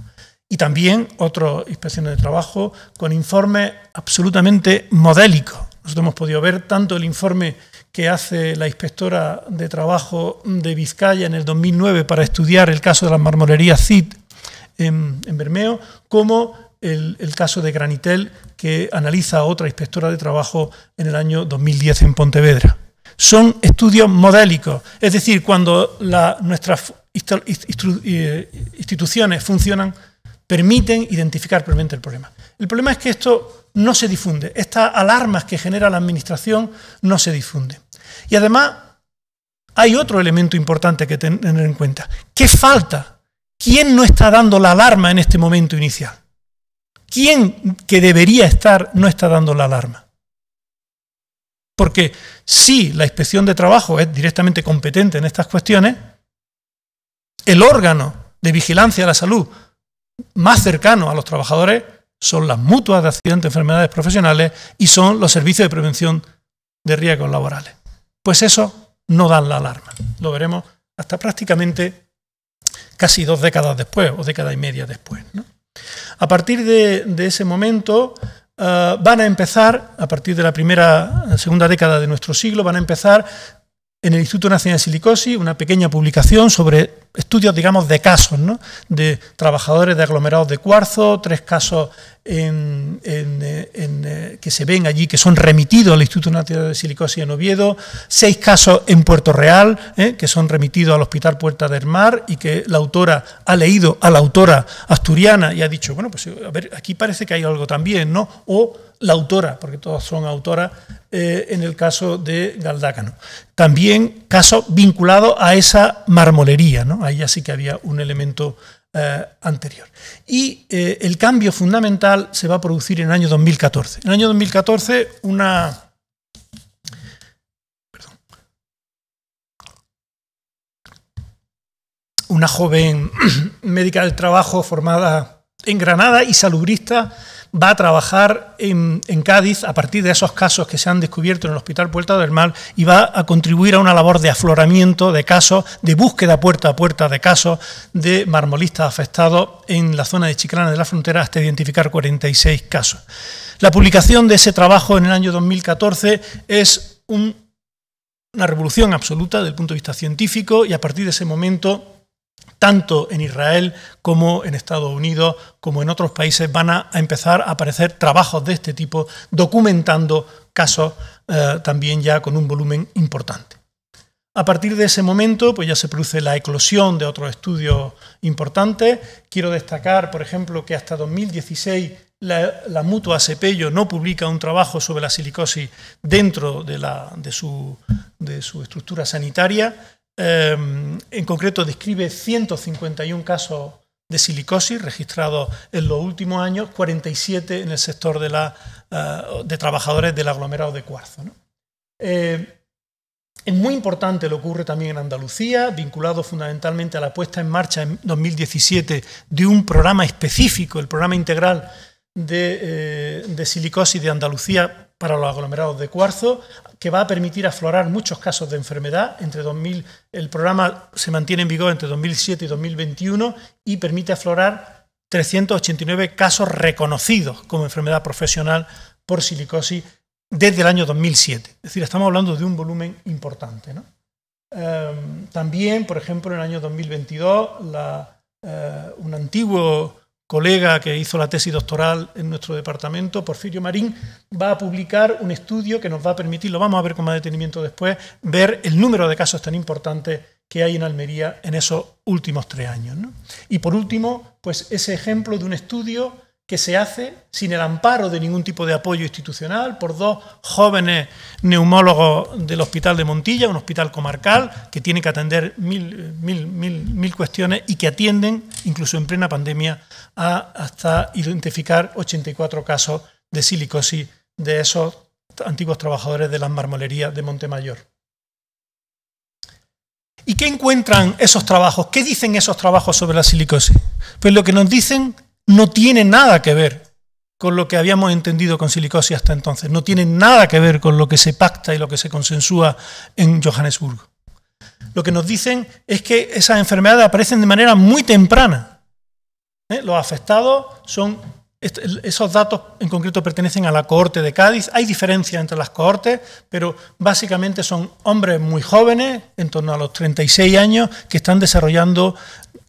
Y también otras inspecciones de trabajo con informes absolutamente modélicos. Nosotros hemos podido ver tanto el informe que hace la inspectora de trabajo de Vizcaya en el 2009 para estudiar el caso de las marmolerías CID en, Bermeo, como el, el, caso de Granitel que analiza otra inspectora de trabajo en el año 2010 en Pontevedra son estudios modélicos, es decir, cuando nuestras eh, instituciones funcionan, permiten identificar previamente el problema. El problema es que esto no se difunde, estas alarmas que genera la Administración no se difunden. Y además hay otro elemento importante que tener en cuenta. ¿Qué falta? ¿Quién no está dando la alarma en este momento inicial? ¿Quién que debería estar no está dando la alarma? Porque si la inspección de trabajo es directamente competente en estas cuestiones, el órgano de vigilancia de la salud más cercano a los trabajadores son las mutuas de accidentes, enfermedades profesionales y son los servicios de prevención de riesgos laborales. Pues eso no dan la alarma. Lo veremos hasta prácticamente casi dos décadas después o década y media después. A partir de ese momento, eh, van a empezar, a partir de la primera, eh, segunda década de nuestro siglo, van a empezar en el Instituto Nacional de Silicosis una pequeña publicación sobre estudios, digamos, de casos, ¿no? de trabajadores de aglomerados de cuarzo, tres casos en, eh, que se ven allí, que son remitidos al Instituto Nacional de Silicosis en Oviedo, seis casos en Puerto Real, ¿eh? que son remitidos al Hospital Puerta del Mar y que la autora ha leído a la autora asturiana y ha dicho, bueno, pues a ver, aquí parece que hay algo también, ¿no? O la autora, porque todas son autoras eh, en el caso de Galdácano. También casos vinculados a esa marmolería, ¿no? Ahí ya sí que había un elemento eh, anterior. Y eh, el cambio fundamental se va a producir en el año 2014. En el año 2014, una. una joven médica del trabajo formada en Granada y salubrista va a trabajar en, Cádiz a partir de esos casos que se han descubierto en el Hospital Puerta del Mar y va a contribuir a una labor de afloramiento de casos, de búsqueda puerta a puerta de casos de marmolistas afectados en la zona de Chiclana de la Frontera hasta identificar 46 casos. La publicación de ese trabajo en el año 2014 es una revolución absoluta desde el punto de vista científico y a partir de ese momento tanto en Israel como en Estados Unidos, como en otros países, van a, empezar a aparecer trabajos de este tipo documentando casos eh, también ya con un volumen importante. A partir de ese momento, pues ya se produce la eclosión de otros estudios importantes. Quiero destacar, por ejemplo, que hasta 2016 la, mutua Cepello no publica un trabajo sobre la silicosis dentro de su estructura sanitaria. Em, en concreto, describe 151 casos de silicosis registrados en los últimos años, 47 en el sector de, la, eh, de trabajadores del aglomerado de cuarzo. Em, es muy importante lo que ocurre también en Andalucía, vinculado fundamentalmente a la puesta en marcha en 2017 de un programa específico, el programa integral de, eh, de silicosis de Andalucía, para los aglomerados de cuarzo, que va a permitir aflorar muchos casos de enfermedad. Entre 2000, el programa se mantiene en vigor entre 2007 y 2021 y permite aflorar 389 casos reconocidos como enfermedad profesional por silicosis desde el año 2007. Es decir, estamos hablando de un volumen importante. Em, también, por ejemplo, en el año 2022, eh, un antiguo colega que hizo la tesis doctoral en nuestro departamento, Porfirio Marín, va a publicar un estudio que nos va a permitir, lo vamos a ver con más detenimiento después, ver el número de casos tan importantes que hay en Almería en esos últimos tres años. Y por último, pues ese ejemplo de un estudio que se hace sin el amparo de ningún tipo de apoyo institucional por dos jóvenes neumólogos del Hospital de Montilla, un hospital comarcal que tiene que atender mil, mil, cuestiones y que atienden, incluso en plena pandemia, a hasta identificar 84 casos de silicosis de esos antiguos trabajadores de las marmolerías de Montemayor. ¿Y qué encuentran esos trabajos? ¿Qué dicen esos trabajos sobre la silicosis? Pues lo que nos dicen no tiene nada que ver con lo que habíamos entendido con silicosis hasta entonces. No tiene nada que ver con lo que se pacta y lo que se consensúa en Johannesburgo. Lo que nos dicen es que esas enfermedades aparecen de manera muy temprana. ¿Eh? Los afectados son, esos datos en concreto pertenecen a la cohorte de Cádiz. Hay diferencias entre las cohortes, pero básicamente son hombres muy jóvenes, en torno a los 36 años, que están desarrollando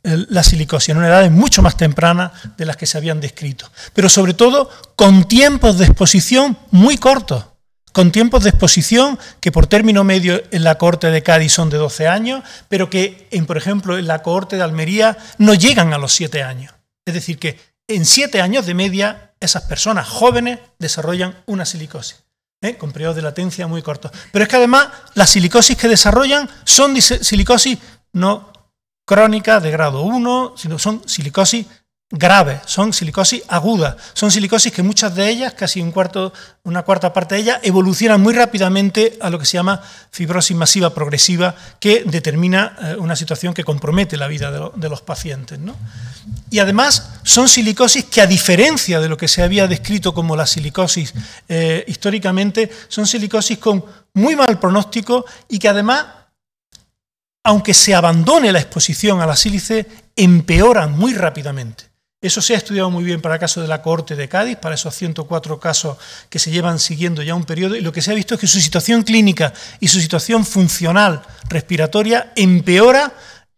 la silicosis en una edad mucho más temprana de las que se habían descrito. Pero sobre todo con tiempos de exposición muy cortos, con tiempos de exposición que por término medio en la corte de Cádiz son de 12 años, pero que, en, por ejemplo, en la corte de Almería no llegan a los 7 años. Es decir, que en 7 años de media esas personas jóvenes desarrollan una silicosis. ¿eh? con periodos de latencia muy cortos. Pero es que además las silicosis que desarrollan son silicosis no crónica de grado 1, sino son silicosis graves, son silicosis agudas, son silicosis que muchas de ellas, casi un cuarto, una cuarta parte de ellas, evolucionan muy rápidamente a lo que se llama fibrosis masiva progresiva, que determina eh, una situación que compromete la vida de, los pacientes. Y además son silicosis que, a diferencia de lo que se había descrito como la silicosis eh, históricamente, son silicosis con muy mal pronóstico y que además aunque se abandone la exposición a la sílice, empeoran muy rápidamente. Eso se ha estudiado muy bien para el caso de la corte de Cádiz, para esos 104 casos que se llevan siguiendo ya un periodo, y lo que se ha visto es que su situación clínica y su situación funcional respiratoria empeora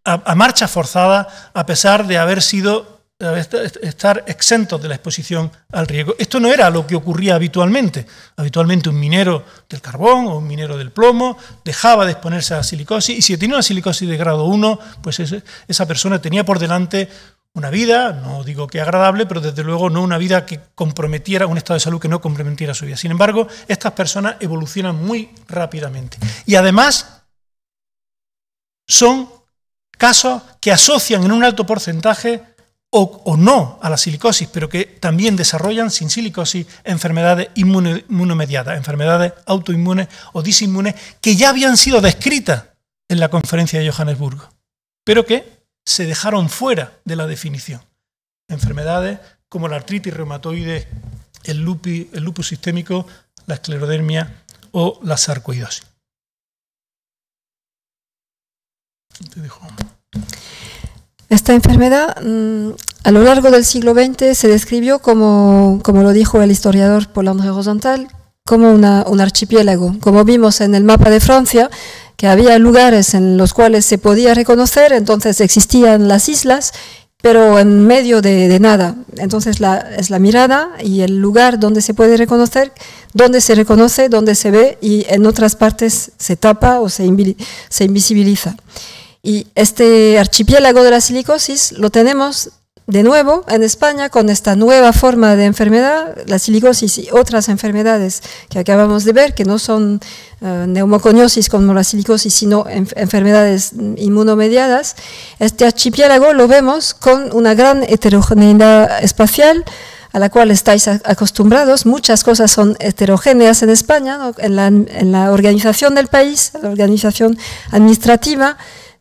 a marcha forzada a pesar de haber sido eh, estar exentos de la exposición al riesgo. Esto no era lo que ocurría habitualmente. Habitualmente un minero del carbón o un minero del plomo dejaba de exponerse a la silicosis y si tenía una silicosis de grado 1, pues esa persona tenía por delante una vida, no digo que agradable, pero desde luego no una vida que comprometiera, un estado de salud que no comprometiera su vida. Sin embargo, estas personas evolucionan muy rápidamente. Y además son casos que asocian en un alto porcentaje o, no a la silicosis, pero que también desarrollan sin silicosis enfermedades inmunomediadas, enfermedades autoinmunes o disinmunes que ya habían sido descritas en la conferencia de Johannesburgo, pero que se dejaron fuera de la definición. Enfermedades como la artritis reumatoide, el, lupus sistémico, la esclerodermia o la sarcoidosis. Te esta enfermedad mm, a lo largo del siglo XX se describió como, como lo dijo el historiador Paul André Rosenthal, como un archipiélago. Como vimos en el mapa de Francia, que había lugares en los cuales se podía reconocer, entonces existían las islas, pero en medio de, nada. Entonces la, es la mirada y el lugar donde se puede reconocer, donde se reconoce, donde se ve y en otras partes se tapa o se, se invisibiliza. Y este archipiélago de la silicosis lo tenemos de nuevo en España con esta nueva forma de enfermedad, la silicosis y otras enfermedades que acabamos de ver, que no son eh, neumoconiosis como la silicosis, sino enfermedades inmunomediadas. Este archipiélago lo vemos con una gran heterogeneidad espacial a la cual estáis acostumbrados. Muchas cosas son heterogéneas en España, en, la, en la organización del país, la organización administrativa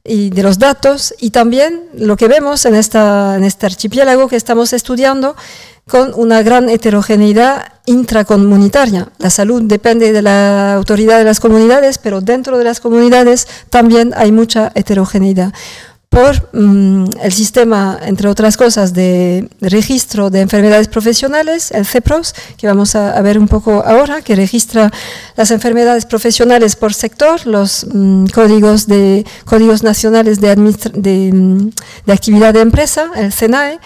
y de los datos y también lo que vemos en, esta, en este archipiélago que estamos estudiando con una gran heterogeneidad intracomunitaria. La salud depende de la autoridad de las comunidades, pero dentro de las comunidades también hay mucha heterogeneidad por mm, el sistema, entre otras cosas, de registro de enfermedades profesionales, el CEPROS, que vamos a, ver un poco ahora, que registra las enfermedades profesionales por sector, los mm, códigos, de, códigos nacionales de, de, mm, de actividad de empresa, el CENAE,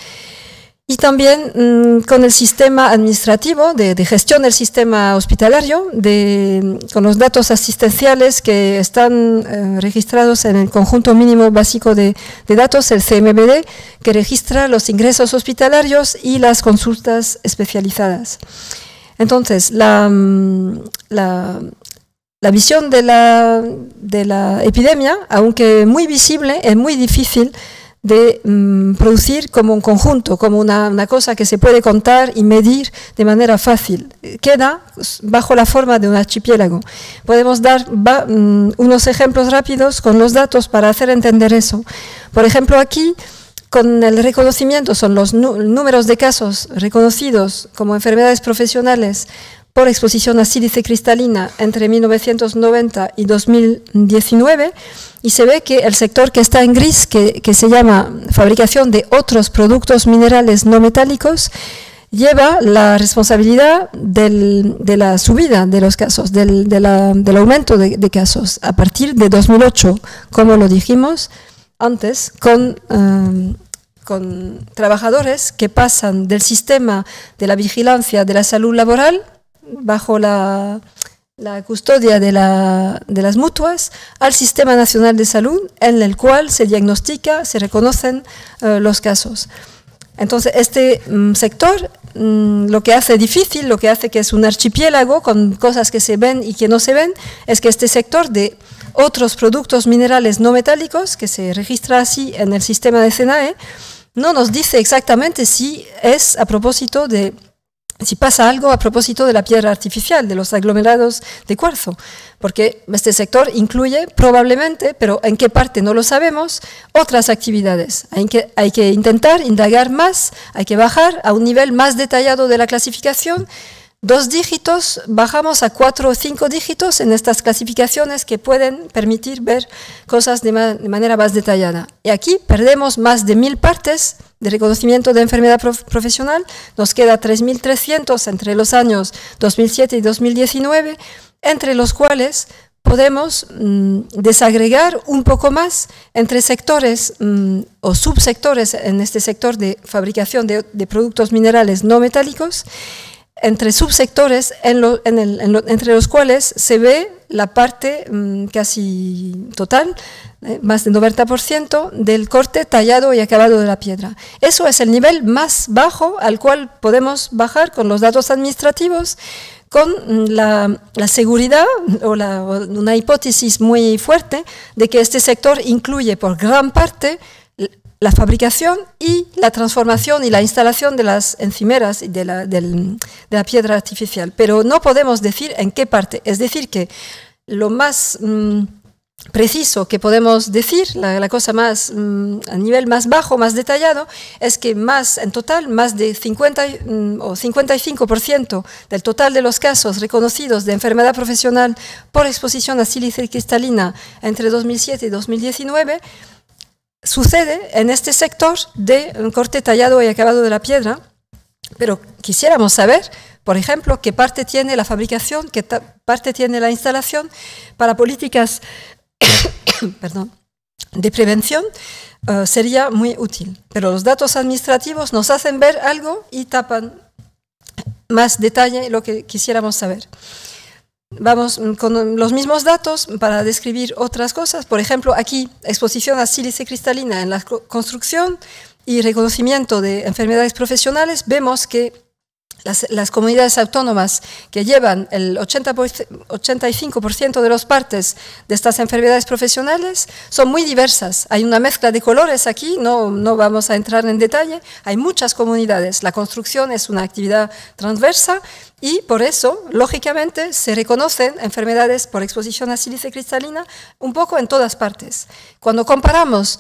y también mm, con el sistema administrativo de, gestión del sistema hospitalario, con los datos asistenciales que están eh, registrados en el conjunto mínimo básico de, datos, el CMBD, que registra los ingresos hospitalarios y las consultas especializadas. Entonces, mm, la, visión de la, de la epidemia, aunque muy visible, es muy difícil de mm, producir como un conjunto, como una, cosa que se puede contar y medir de manera fácil. Queda bajo la forma de un archipiélago. Podemos dar mm, unos ejemplos rápidos con los datos para hacer entender eso. Por ejemplo, aquí con el reconocimiento son los números de casos reconocidos como enfermedades profesionales por exposición a sílice cristalina entre 1990 y 2019 y se ve que el sector que está en gris, que, se llama fabricación de otros productos minerales no metálicos, lleva la responsabilidad de la subida de los casos, del, aumento de, casos a partir de 2008, como lo dijimos antes, con, um, con trabajadores que pasan del sistema de la vigilancia de la salud laboral bajo la, custodia de, las mutuas al Sistema Nacional de Salud, en el cual se diagnostica, se reconocen eh, los casos. Entonces, este mm, sector mm, lo que hace difícil, lo que hace que es un archipiélago con cosas que se ven y que no se ven, es que este sector de otros productos minerales no metálicos, que se registra así en el sistema de CENAE, no nos dice exactamente si es a propósito de si pasa algo a propósito de la piedra artificial, de los aglomerados de cuarzo, porque este sector incluye probablemente, pero en qué parte no lo sabemos, otras actividades. Hay que, hay que intentar indagar más, hay que bajar a un nivel más detallado de la clasificación dos dígitos, bajamos a cuatro o cinco dígitos en estas clasificaciones que pueden permitir ver cosas de, manera más detallada. Y aquí perdemos más de mil partes de reconocimiento de enfermedad profesional, nos queda 3.300 entre los años 2007 y 2019, entre los cuales podemos mm, desagregar un poco más entre sectores mm, o subsectores en este sector de fabricación de productos minerales no metálicos entre subsectores entre los cuales se ve la parte mm, casi total, eh, más del 90% del corte tallado y acabado de la piedra. Eso es el nivel más bajo al cual podemos bajar con los datos administrativos, con mm, la, seguridad o, o una hipótesis muy fuerte de que este sector incluye por gran parte la fabricación y la transformación y la instalación de las encimeras y de la, piedra artificial. Pero no podemos decir en qué parte. Es decir, que lo más mm, preciso que podemos decir, la, cosa más mm, a nivel más bajo, más detallado, es que más en total, más de 50 mm, o 55% del total de los casos reconocidos de enfermedad profesional por exposición a sílice cristalina entre 2007 y 2019 sucede en este sector de un corte tallado y acabado de la piedra, pero quisiéramos saber, por ejemplo, qué parte tiene la fabricación, qué parte tiene la instalación para políticas de prevención. Eh, sería muy útil, pero los datos administrativos nos hacen ver algo y tapan más detalle lo que quisiéramos saber. Vamos mm, con mm, los mismos datos para describir otras cosas. Por ejemplo, aquí exposición a sílice cristalina en la construcción y reconocimiento de enfermedades profesionales. Vemos que las, comunidades autónomas que llevan el 80 85% de los partes de estas enfermedades profesionales son muy diversas. Hay una mezcla de colores aquí, no, no vamos a entrar en detalle. Hay muchas comunidades. La construcción es una actividad transversa y por eso, lógicamente, se reconocen enfermedades por exposición a sílice cristalina un poco en todas partes. Cuando comparamos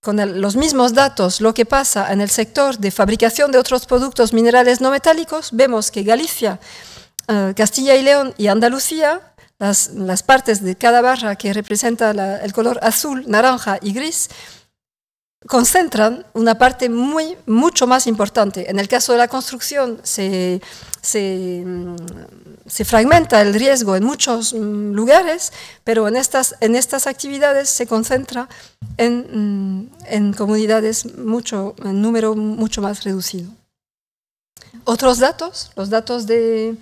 con los mismos datos lo que pasa en el sector de fabricación de otros productos minerales no metálicos, vemos que Galicia, eh, Castilla y León y Andalucía, las, partes de cada barra que representa el color azul, naranja y gris, concentran una parte muy, mucho más importante. En el caso de la construcción se, mm, fragmenta el riesgo en muchos mm, lugares, pero en estas, en estas actividades se concentra mm, en, comunidades mucho, en número mucho más reducido. Otros datos, los datos de,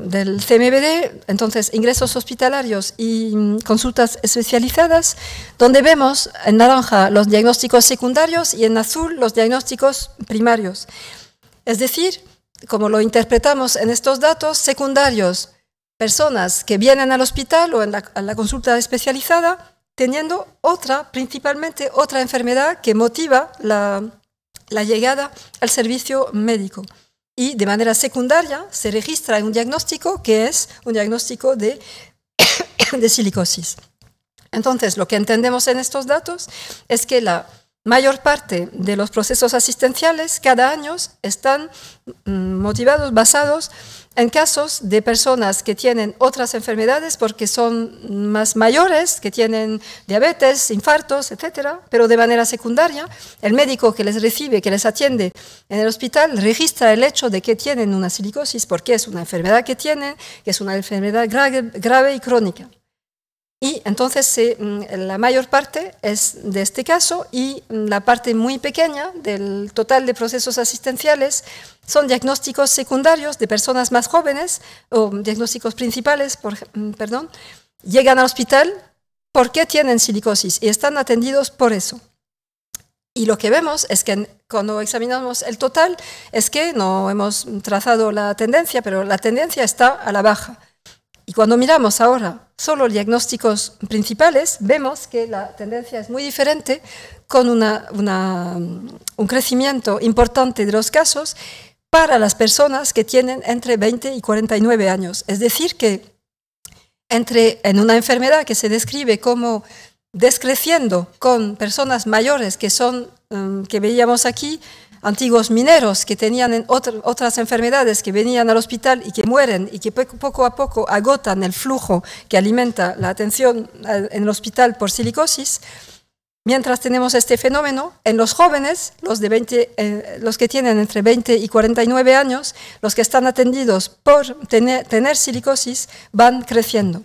del CMBD, entonces ingresos hospitalarios y mm, consultas especializadas, donde vemos en naranja los diagnósticos secundarios y en azul los diagnósticos primarios. Es decir, como lo interpretamos en estos datos, secundarios, personas que vienen al hospital o a la consulta especializada teniendo otra, principalmente otra enfermedad que motiva la llegada al servicio médico y de manera secundaria se registra un diagnóstico que es un diagnóstico de, de silicosis. Entonces, lo que entendemos en estos datos es que la mayor parte de los procesos asistenciales cada año están mm, motivados, basados en casos de personas que tienen otras enfermedades porque son más mayores, que tienen diabetes, infartos, etcétera, pero de manera secundaria, el médico que les recibe, que les atiende en el hospital, registra el hecho de que tienen una silicosis porque es una enfermedad que tienen, que es una enfermedad grave, grave y crónica. Y entonces eh, mm, la mayor parte es de este caso y mm, la parte muy pequeña del total de procesos asistenciales son diagnósticos secundarios de personas más jóvenes o diagnósticos principales, mm, perdón, llegan al hospital porque tienen silicosis y están atendidos por eso. Y lo que vemos es que cuando examinamos el total es que no hemos trazado la tendencia, pero la tendencia está a la baja. Y cuando miramos ahora solo diagnósticos principales, vemos que la tendencia es muy diferente, con mm, un crecimiento importante de los casos para las personas que tienen entre 20 y 49 años. Es decir, que entre, en una enfermedad que se describe como descreciendo con personas mayores que son, mm, que veíamos aquí, antiguos mineros que tenían otras enfermedades, que venían al hospital y que mueren y que poco a poco agotan el flujo que alimenta la atención en el hospital por silicosis, mientras tenemos este fenómeno, en los jóvenes, los, de 20, eh, los que tienen entre 20 y 49 años, los que están atendidos por tener silicosis, van creciendo.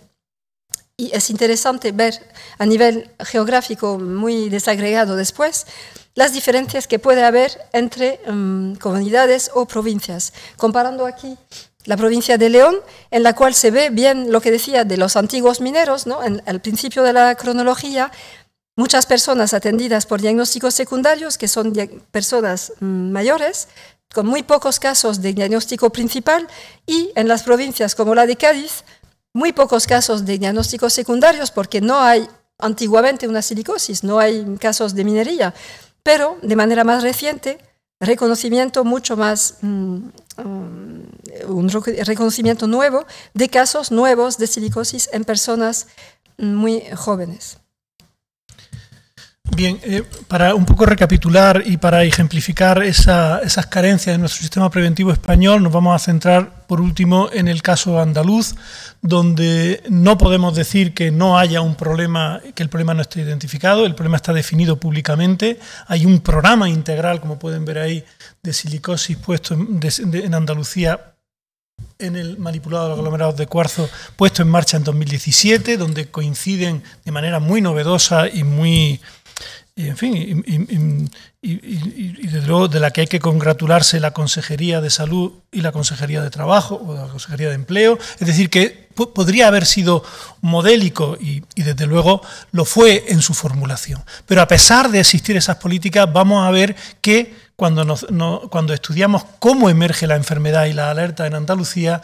Y es interesante ver a nivel geográfico muy desagregado después, las diferencias que puede haber entre em, comunidades o provincias. Comparando aquí la provincia de León, en la cual se ve bien lo que decía de los antiguos mineros, en, al principio de la cronología, muchas personas atendidas por diagnósticos secundarios, que son personas mm, mayores, con muy pocos casos de diagnóstico principal, y en las provincias como la de Cádiz, muy pocos casos de diagnósticos secundarios, porque no hay antiguamente una silicosis, no hay casos de minería pero de manera más reciente, reconocimiento mucho más, mm, mm, un reconocimiento nuevo de casos nuevos de silicosis en personas mm, muy jóvenes. Bien, eh, para un poco recapitular y para ejemplificar esas carencias de nuestro sistema preventivo español, nos vamos a centrar por último en el caso andaluz, donde no podemos decir que no haya un problema, que el problema no esté identificado, el problema está definido públicamente, hay un programa integral, como pueden ver ahí, de silicosis puesto en, Andalucía en el manipulado de los aglomerados de cuarzo puesto en marcha en 2017, donde coinciden de manera muy novedosa y muy y en fin, y, desde luego de la que hay que congratularse la Consejería de Salud y la Consejería de Trabajo o la Consejería de Empleo. Es decir, que podría haber sido modélico y, desde luego lo fue en su formulación. Pero a pesar de existir esas políticas, vamos a ver que cuando, cuando estudiamos cómo emerge la enfermedad y la alerta en Andalucía,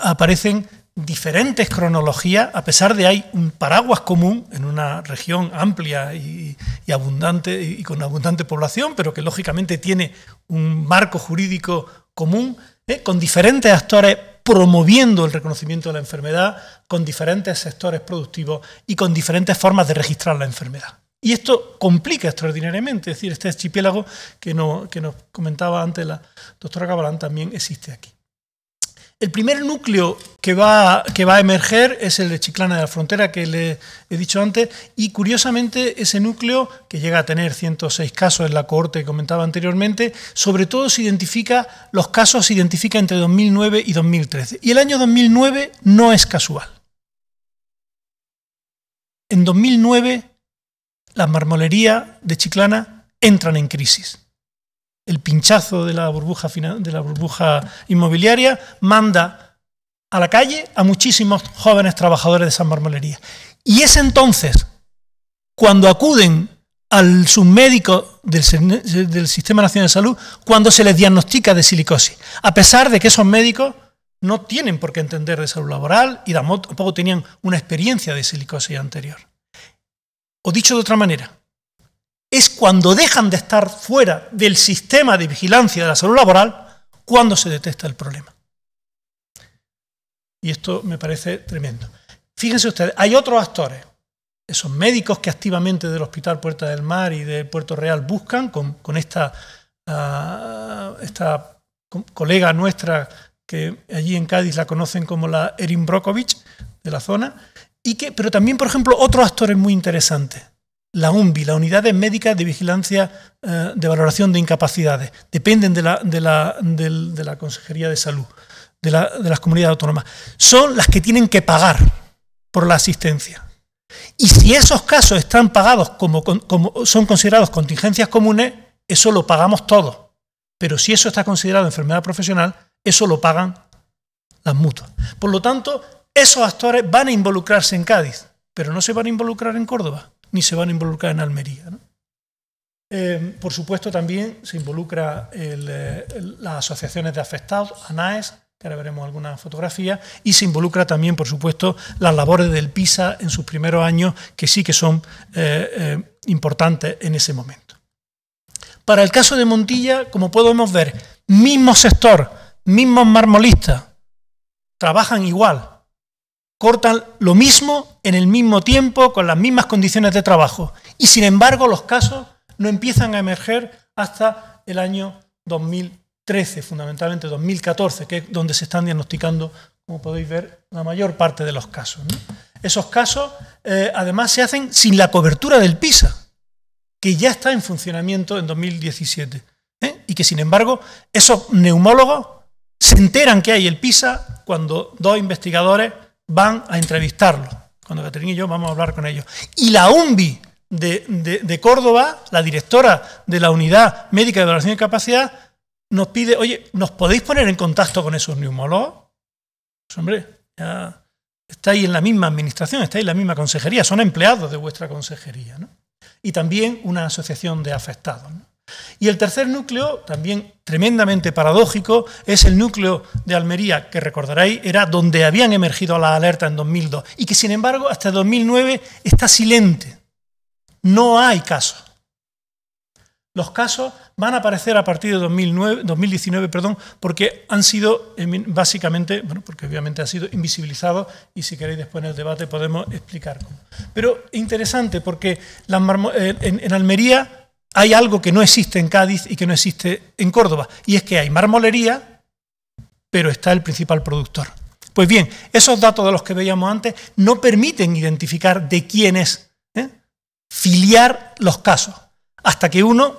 aparecen diferentes cronologías, a pesar de hay un paraguas común en una región amplia y, abundante y con abundante población, pero que lógicamente tiene un marco jurídico común, ¿eh? con diferentes actores promoviendo el reconocimiento de la enfermedad, con diferentes sectores productivos y con diferentes formas de registrar la enfermedad. Y esto complica extraordinariamente, es decir, este archipiélago que, no, que nos comentaba antes la doctora Cabalán también existe aquí. El primer núcleo que va, a emerger es el de Chiclana de la Frontera, que le he dicho antes, y curiosamente ese núcleo, que llega a tener 106 casos en la cohorte que comentaba anteriormente, sobre todo se identifica, los casos se identifica entre 2009 y 2013. Y el año 2009 no es casual. En 2009 las marmolerías de Chiclana entran en crisis el pinchazo de la burbuja, de la burbuja inmobiliaria, manda a la calle a muchísimos jóvenes trabajadores de San marmolería. Y es entonces cuando acuden al submédico del, del, Sistema Nacional de Salud cuando se les diagnostica de silicosis, a pesar de que esos médicos no tienen por qué entender de salud laboral y tampoco tenían una experiencia de silicosis anterior. O dicho de otra manera, es cuando dejan de estar fuera del sistema de vigilancia de la salud laboral cuando se detecta el problema. Y esto me parece tremendo. Fíjense ustedes, hay otros actores, esos médicos que activamente del Hospital Puerta del Mar y de Puerto Real buscan con, esta, ah, esta colega nuestra que allí en Cádiz la conocen como la Erin Brokovich de la zona, y que, pero también, por ejemplo, otros actores muy interesantes la UMBI, las unidades médicas de vigilancia eh, de valoración de incapacidades, dependen de la, de la, Consejería de Salud, de, de las comunidades autónomas, son las que tienen que pagar por la asistencia. Y si esos casos están pagados como, como, son considerados contingencias comunes, eso lo pagamos todos. Pero si eso está considerado enfermedad profesional, eso lo pagan las mutuas. Por lo tanto, esos actores van a involucrarse en Cádiz, pero no se van a involucrar en Córdoba ni se van a involucrar en Almería. Eh, por supuesto, también se involucra las asociaciones de afectados, ANAES, que ahora veremos algunas fotografías, y se involucra también, por supuesto, las labores del PISA en sus primeros años, que sí que son eh, eh, importantes en ese momento. Para el caso de Montilla, como podemos ver, mismo sector, mismos marmolistas, trabajan igual, cortan lo mismo en el mismo tiempo, con las mismas condiciones de trabajo. Y sin embargo, los casos no empiezan a emerger hasta el año 2013, fundamentalmente 2014, que es donde se están diagnosticando, como podéis ver, la mayor parte de los casos. Esos casos, eh, además, se hacen sin la cobertura del PISA, que ya está en funcionamiento en 2017. ¿eh? Y que, sin embargo, esos neumólogos se enteran que hay el PISA cuando dos investigadores van a entrevistarlo. Cuando Caterina y yo vamos a hablar con ellos. Y la UMBI de, Córdoba, la directora de la Unidad Médica de Evaluación y Capacidad, nos pide, oye, ¿nos podéis poner en contacto con esos neumólogos? Pues hombre, ya estáis en la misma administración, estáis en la misma consejería, son empleados de vuestra consejería. ¿no? Y también una asociación de afectados. Y el tercer núcleo, también tremendamente paradójico, es el núcleo de Almería, que recordaréis era donde habían emergido las alertas en 2002 y que sin embargo hasta 2009 está silente. No hay casos. Los casos van a aparecer a partir de 2019 perdón, porque han sido básicamente, bueno, porque obviamente ha sido invisibilizados y si queréis después en el debate podemos explicar cómo. Pero interesante porque eh, en Almería hay algo que no existe en Cádiz y que no existe en Córdoba, y es que hay marmolería, pero está el principal productor. Pues bien, esos datos de los que veíamos antes no permiten identificar de quién es, ¿eh? filiar los casos, hasta que uno,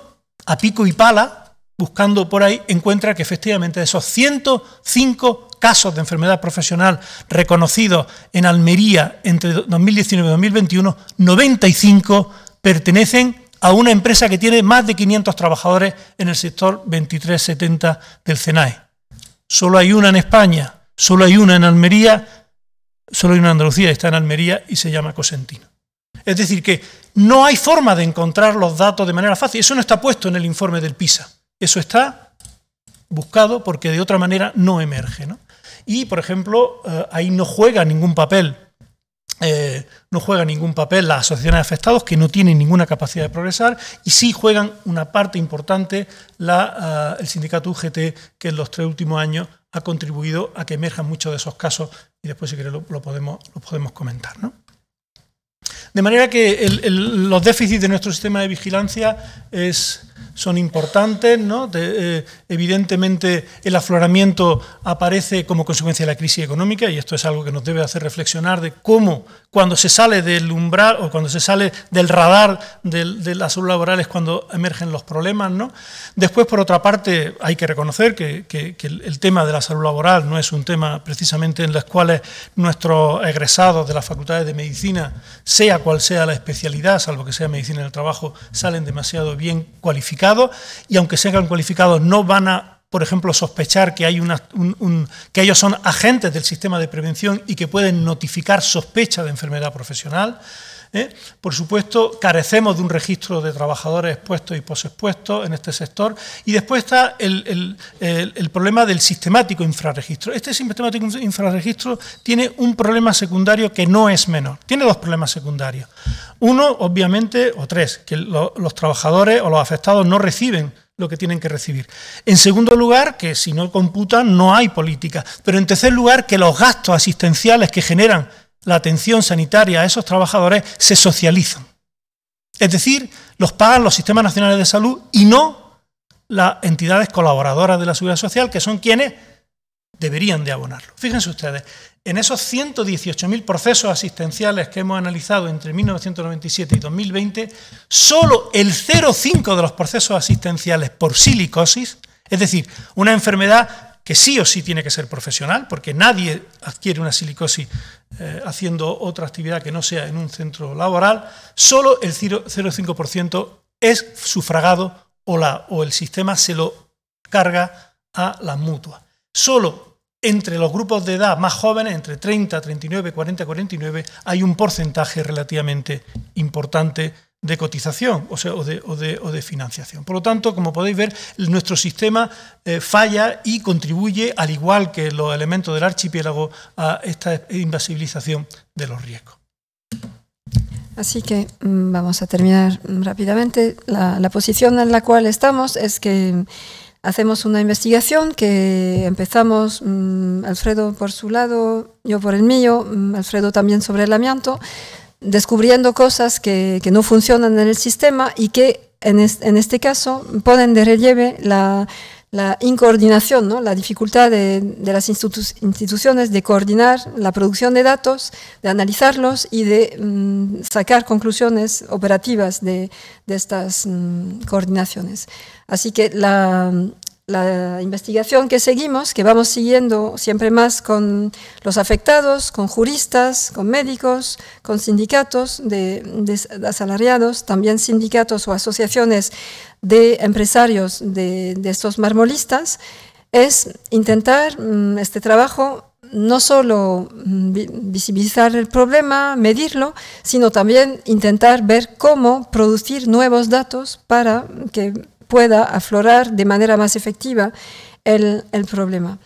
a pico y pala, buscando por ahí, encuentra que efectivamente de esos 105 casos de enfermedad profesional reconocidos en Almería entre 2019 y 2021, 95 pertenecen a una empresa que tiene más de 500 trabajadores en el sector 2370 del CENAE. Solo hay una en España, solo hay una en Almería, solo hay una en Andalucía, está en Almería y se llama Cosentino. Es decir, que no hay forma de encontrar los datos de manera fácil. Eso no está puesto en el informe del PISA. Eso está buscado porque de otra manera no emerge. Y, por ejemplo, eh, ahí no juega ningún papel eh, no juega ningún papel las asociaciones de afectados que no tienen ninguna capacidad de progresar y sí juegan una parte importante la, ah, el sindicato UGT que en los tres últimos años ha contribuido a que emerjan muchos de esos casos y después si queréis lo, podemos, lo podemos comentar. ¿no? De manera que los déficits de nuestro sistema de vigilancia son importantes, ¿no? Eh, evidentemente el afloramiento aparece como consecuencia de la crisis económica y esto es algo que nos debe hacer reflexionar de cómo cuando se sale del umbral o cuando se sale del radar de, la salud laboral es cuando emergen los problemas. Después, por otra parte, hay que reconocer que, el, el tema de la salud laboral no es un tema precisamente en los cuales nuestros egresados de las facultades de medicina sea cual sea la especialidad, salvo que sea medicina del trabajo, salen demasiado bien cualificados y aunque sean cualificados no van a por ejemplo, sospechar que, hay una, que ellos son agentes del sistema de prevención y que pueden notificar sospecha de enfermedad profesional. ¿eh? Por supuesto, carecemos de un registro de trabajadores expuestos y posexpuestos en este sector. Y después está el, problema del sistemático infrarregistro. Este sistemático infrarregistro tiene un problema secundario que no es menor. Tiene dos problemas secundarios. Uno, obviamente, o tres, que los trabajadores o los afectados no reciben lo que tienen que recibir. En segundo lugar, que si no computan no hay política. Pero en tercer lugar, que los gastos asistenciales que generan la atención sanitaria a esos trabajadores se socializan. Es decir, los pagan los sistemas nacionales de salud y no las entidades colaboradoras de la seguridad social, que son quienes deberían de abonarlo. Fíjense ustedes, en esos 118.000 procesos asistenciales que hemos analizado entre 1997 y 2020, solo el 0,5 de los procesos asistenciales por silicosis, es decir, una enfermedad que sí o sí tiene que ser profesional, porque nadie adquiere una silicosis eh, haciendo otra actividad que no sea en un centro laboral, solo el 0,5% es sufragado o, la, o el sistema se lo carga a la mutua. Solo entre los grupos de edad más jóvenes, entre 30, 39, 40, 49, hay un porcentaje relativamente importante de cotización o, de, financiación. Por lo tanto, como podéis ver, nuestro sistema eh, falla y contribuye, al igual que los elementos del archipiélago, a esta invasibilización de los riesgos. Así que mm, vamos a terminar rápidamente. La, la posición en la cual estamos es que mm, hacemos una investigación que empezamos, mm, Alfredo por su lado, yo por el mío, Alfredo también sobre el amianto descubriendo cosas que, no funcionan en el sistema y que en, este caso ponen de relieve la, la incoordinación, ¿no? la dificultad de, las instituciones de coordinar la producción de datos, de analizarlos y de mm, sacar conclusiones operativas de, estas mm, coordinaciones. Así que la, la investigación que seguimos, que vamos siguiendo siempre más con los afectados, con juristas, con médicos, con sindicatos de, asalariados, también sindicatos o asociaciones de empresarios de, de estos marmolistas, es intentar mm, este trabajo no solo mm, visibilizar el problema, medirlo, sino también intentar ver cómo producir nuevos datos para que pueda aflorar de manera más efectiva el, problema.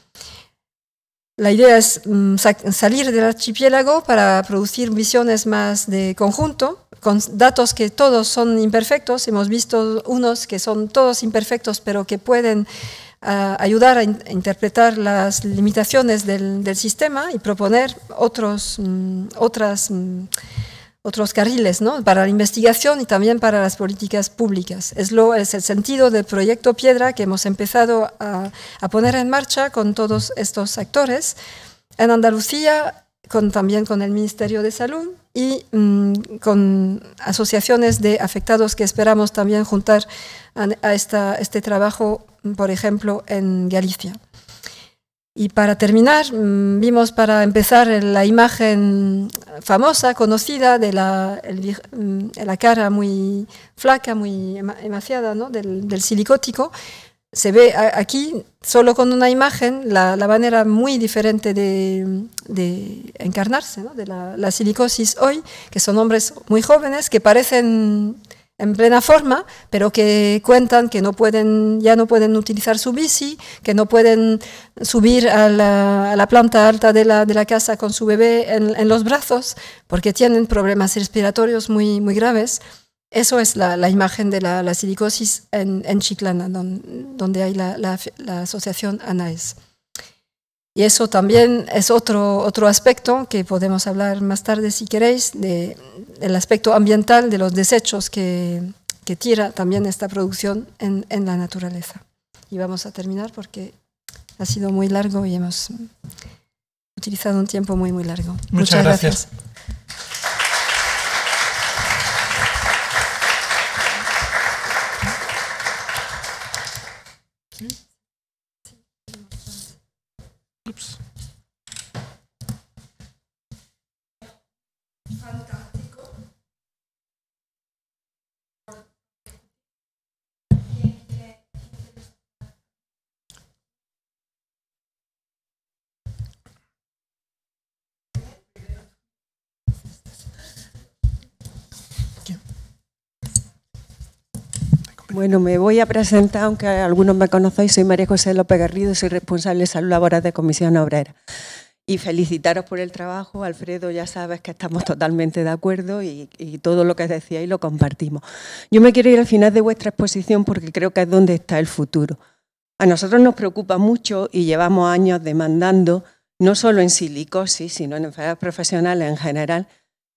La idea es mm, salir del archipiélago para producir visiones más de conjunto, con datos que todos son imperfectos. Hemos visto unos que son todos imperfectos, pero que pueden ah, ayudar a, interpretar las limitaciones del, sistema y proponer otros, mm, otras... Mm, otros carriles, Para la investigación y también para las políticas públicas. Es, lo, es el sentido del proyecto Piedra que hemos empezado a, poner en marcha con todos estos actores en Andalucía, también con el Ministerio de Salud y mm, con asociaciones de afectados que esperamos también juntar a, esta, este trabajo, por ejemplo, en Galicia. Y para terminar, mm, vimos para empezar la imagen famosa, conocida, de la, mm, cara muy flaca, muy emaciada del, silicótico. Se ve aquí, solo con una imagen, la, manera muy diferente de, encarnarse, ¿no? de la silicosis hoy, que son hombres muy jóvenes que parecen en plena forma, pero que cuentan que no pueden, ya no pueden utilizar su bici, que no pueden subir a la, planta alta de la, casa con su bebé en, los brazos, porque tienen problemas respiratorios muy, muy graves. Eso es la, imagen de la, silicosis en, en Chiclana, donde, hay la, asociación ANAES. Y eso también es otro, otro aspecto que podemos hablar más tarde si queréis, de, el aspecto ambiental de los desechos que, que tira también esta producción en, en, la naturaleza. Y vamos a terminar porque ha sido muy largo y hemos utilizado un tiempo muy, muy largo. Muchas, gracias. Bueno, me voy a presentar, aunque algunos me conocéis, soy María José López Garrido, soy responsable de salud laboral de Comisión Obrera. Y felicitaros por el trabajo, Alfredo, ya sabes que estamos totalmente de acuerdo y, y todo lo que decíais lo compartimos. Yo me quiero ir al final de vuestra exposición porque creo que es donde está el futuro. A nosotros nos preocupa mucho y llevamos años demandando, no solo en silicosis, sino en enfermedades profesionales en general,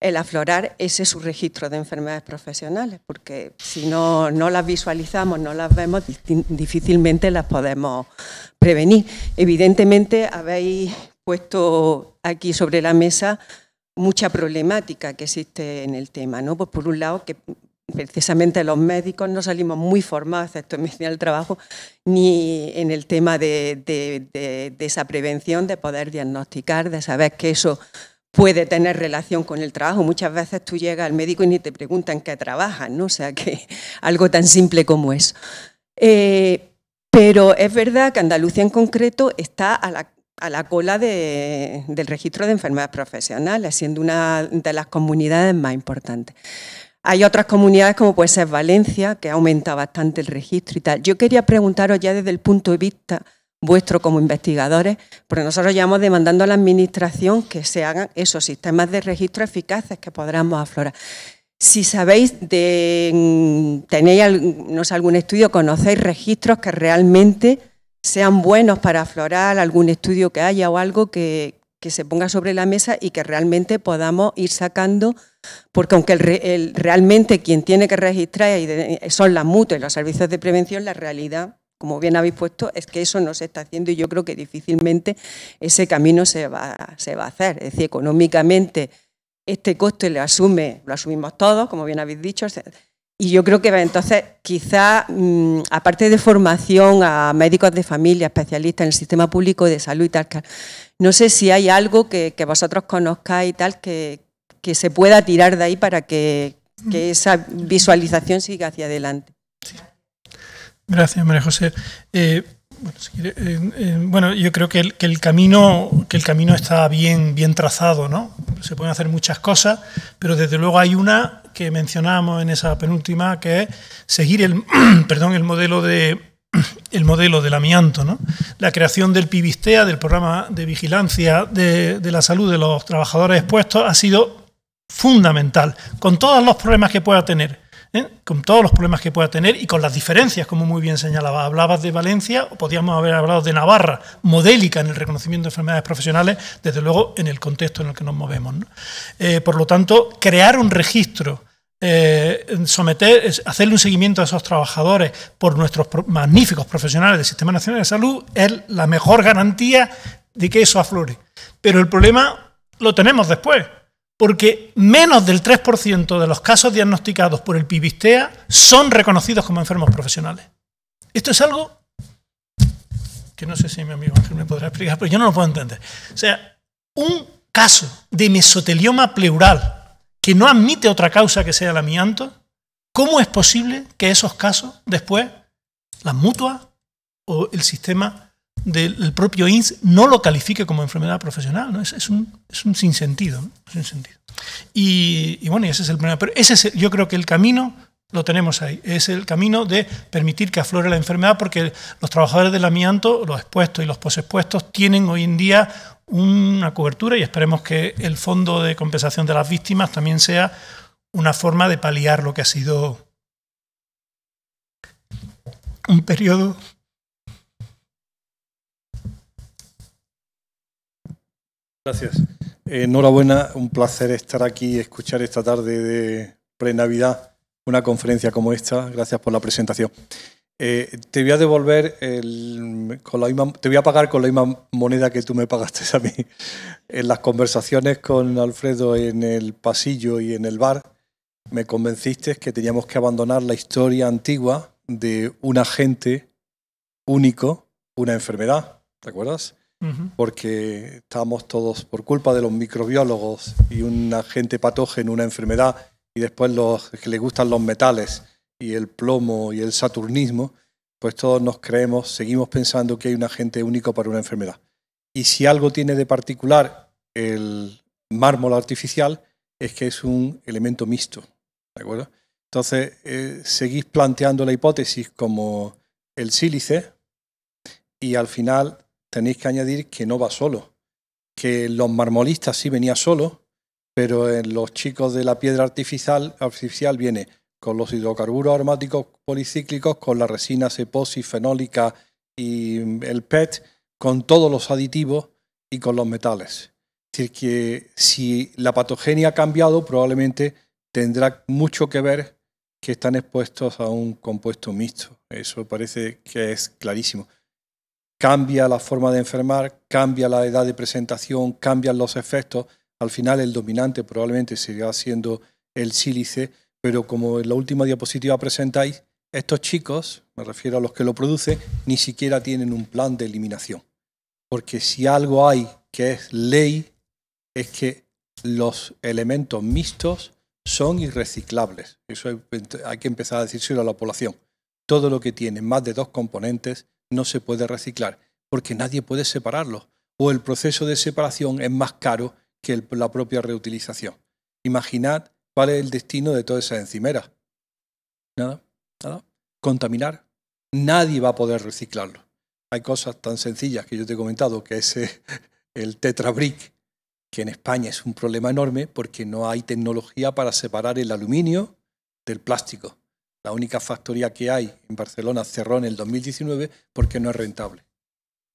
el aflorar ese subregistro de enfermedades profesionales, porque si no, las visualizamos, no las vemos, difícilmente las podemos prevenir. Evidentemente habéis puesto aquí sobre la mesa mucha problemática que existe en el tema, ¿no? Pues por un lado que precisamente los médicos no salimos muy formados, excepto en el trabajo, ni en el tema de, esa prevención, de poder diagnosticar, de saber que eso puede tener relación con el trabajo. Muchas veces tú llegas al médico y ni te preguntan qué trabajas, ¿no? O sea, que algo tan simple como eso. Eh, pero es verdad que Andalucía en concreto está a la, cola del registro de enfermedades profesionales, siendo una de las comunidades más importantes. Hay otras comunidades como puede ser Valencia, que aumenta bastante el registro y tal. Yo quería preguntaros ya desde el punto de vista vuestro como investigadores, porque nosotros llevamos demandando a la Administración que se hagan esos sistemas de registro eficaces que podamos aflorar. Si sabéis, de, tenéis algún estudio, conocéis registros que realmente sean buenos para aflorar, algún estudio que haya o algo que, se ponga sobre la mesa y que realmente podamos ir sacando, porque aunque realmente quien tiene que registrar son las mutuas los servicios de prevención, la realidad como bien habéis puesto, es que eso no se está haciendo y yo creo que difícilmente ese camino se va, se va a hacer. Es decir, económicamente este coste lo asume, lo asumimos todos, como bien habéis dicho, y yo creo que entonces quizá, mm, aparte de formación a médicos de familia, especialistas en el sistema público de salud y tal, no sé si hay algo que, vosotros conozcáis y tal que, se pueda tirar de ahí para que, esa visualización siga hacia adelante. Gracias, María José. Eh, eh, eh, bueno, yo creo que el, camino, que el camino está bien, bien trazado, ¿no? Se pueden hacer muchas cosas, pero desde luego hay una que mencionamos en esa penúltima, que es seguir el, perdón, el modelo de el modelo del amianto, ¿no? la creación del PIBISTEA, del programa de vigilancia de, de la salud de los trabajadores expuestos, ha sido fundamental, con todos los problemas que pueda tener ¿eh? con todos los problemas que pueda tener y con las diferencias, como muy bien señalaba. Hablabas de Valencia, o podíamos haber hablado de Navarra, modélica en el reconocimiento de enfermedades profesionales, desde luego en el contexto en el que nos movemos. Eh, por lo tanto, crear un registro. Eh, someter, hacerle un seguimiento a esos trabajadores por nuestros magníficos profesionales del Sistema Nacional de Salud es la mejor garantía de que eso aflore. Pero el problema lo tenemos después porque menos del 3% de los casos diagnosticados por el PIBISTEA son reconocidos como enfermos profesionales. Esto es algo que no sé si mi amigo Ángel me podrá explicar, pero yo no lo puedo entender. O sea, un caso de mesotelioma pleural que no admite otra causa que sea el amianto, ¿cómo es posible que esos casos después, las mutuas o el sistema del propio INS no lo califique como enfermedad profesional. ¿no? Es, es, un, sinsentido. Y, bueno, ese es el problema. Pero ese es, yo creo que el camino lo tenemos ahí. Es el camino de permitir que aflore la enfermedad porque los trabajadores del amianto, los expuestos y los posexpuestos, tienen hoy en día una cobertura y esperemos que el Fondo de Compensación de las Víctimas también sea una forma de paliar lo que ha sido un periodo Gracias. Enhorabuena, un placer estar aquí y escuchar esta tarde de pre-Navidad una conferencia como esta. Gracias por la presentación. Eh, te voy a devolver con la misma, te voy a pagar con la misma moneda que tú me pagaste a mí. En las conversaciones con Alfredo en el pasillo y en el bar, me convenciste que teníamos que abandonar la historia antigua de un agente único, una enfermedad, ¿te acuerdas? porque estamos todos por culpa de los microbiólogos y un agente patógeno, una enfermedad, y después los que les gustan los metales y el plomo y el saturnismo, pues todos nos creemos, seguimos pensando que hay un agente único para una enfermedad. Y si algo tiene de particular el mármol artificial, es que es un elemento mixto. ¿De acuerdo? Entonces, eh, seguís planteando la hipótesis como el sílice y al final tenéis que añadir que no va solo, que los marmolistas sí venía solo, pero en los chicos de la piedra artificial, artificial viene con los hidrocarburos aromáticos policíclicos, con la resina ceposis, fenólica y mm, el PET, con todos los aditivos y con los metales. Es decir, que si la patogenia ha cambiado, probablemente tendrá mucho que ver que están expuestos a un compuesto mixto. Eso parece que es clarísimo cambia la forma de enfermar, cambia la edad de presentación, cambian los efectos. Al final el dominante probablemente seguirá siendo el sílice, pero como en la última diapositiva presentáis, estos chicos, me refiero a los que lo producen, ni siquiera tienen un plan de eliminación. Porque si algo hay que es ley, es que los elementos mixtos son irreciclables. Eso hay que empezar a decírselo a la población. Todo lo que tiene más de dos componentes no se puede reciclar, porque nadie puede separarlo. o el proceso de separación es más caro que la propia reutilización. Imaginad cuál es el destino de todas esas encimeras. Nada, nada. Contaminar. Nadie va a poder reciclarlo. Hay cosas tan sencillas que yo te he comentado, que es eh, el tetrabric, que en España es un problema enorme porque no hay tecnología para separar el aluminio del plástico. La única factoría que hay en Barcelona cerró en el 2019 porque no es rentable.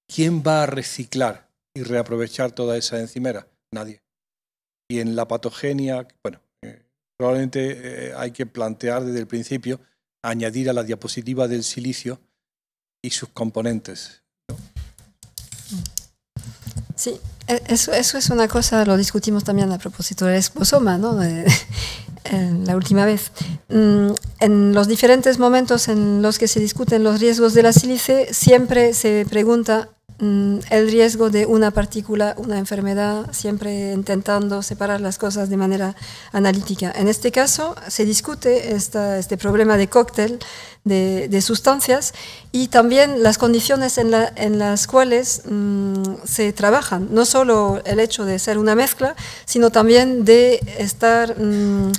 ¿Quién va a reciclar y reaprovechar toda esa encimera? Nadie. Y en la patogenia, bueno, eh, probablemente eh, hay que plantear desde el principio añadir a la diapositiva del silicio y sus componentes. Sí, e-, eso, es una cosa, lo discutimos también a propósito del esposoma, ¿no? la última vez. Mm, en los diferentes momentos en los que se discuten los riesgos de la sílice, siempre se pregunta Mm, el riesgo de una partícula, una enfermedad, siempre intentando separar las cosas de manera analítica. En este caso se discute este problema de cóctel de, sustancias y también las condiciones en, las cuales mm, se trabajan, no solo el hecho de ser una mezcla, sino también de estar... Mm,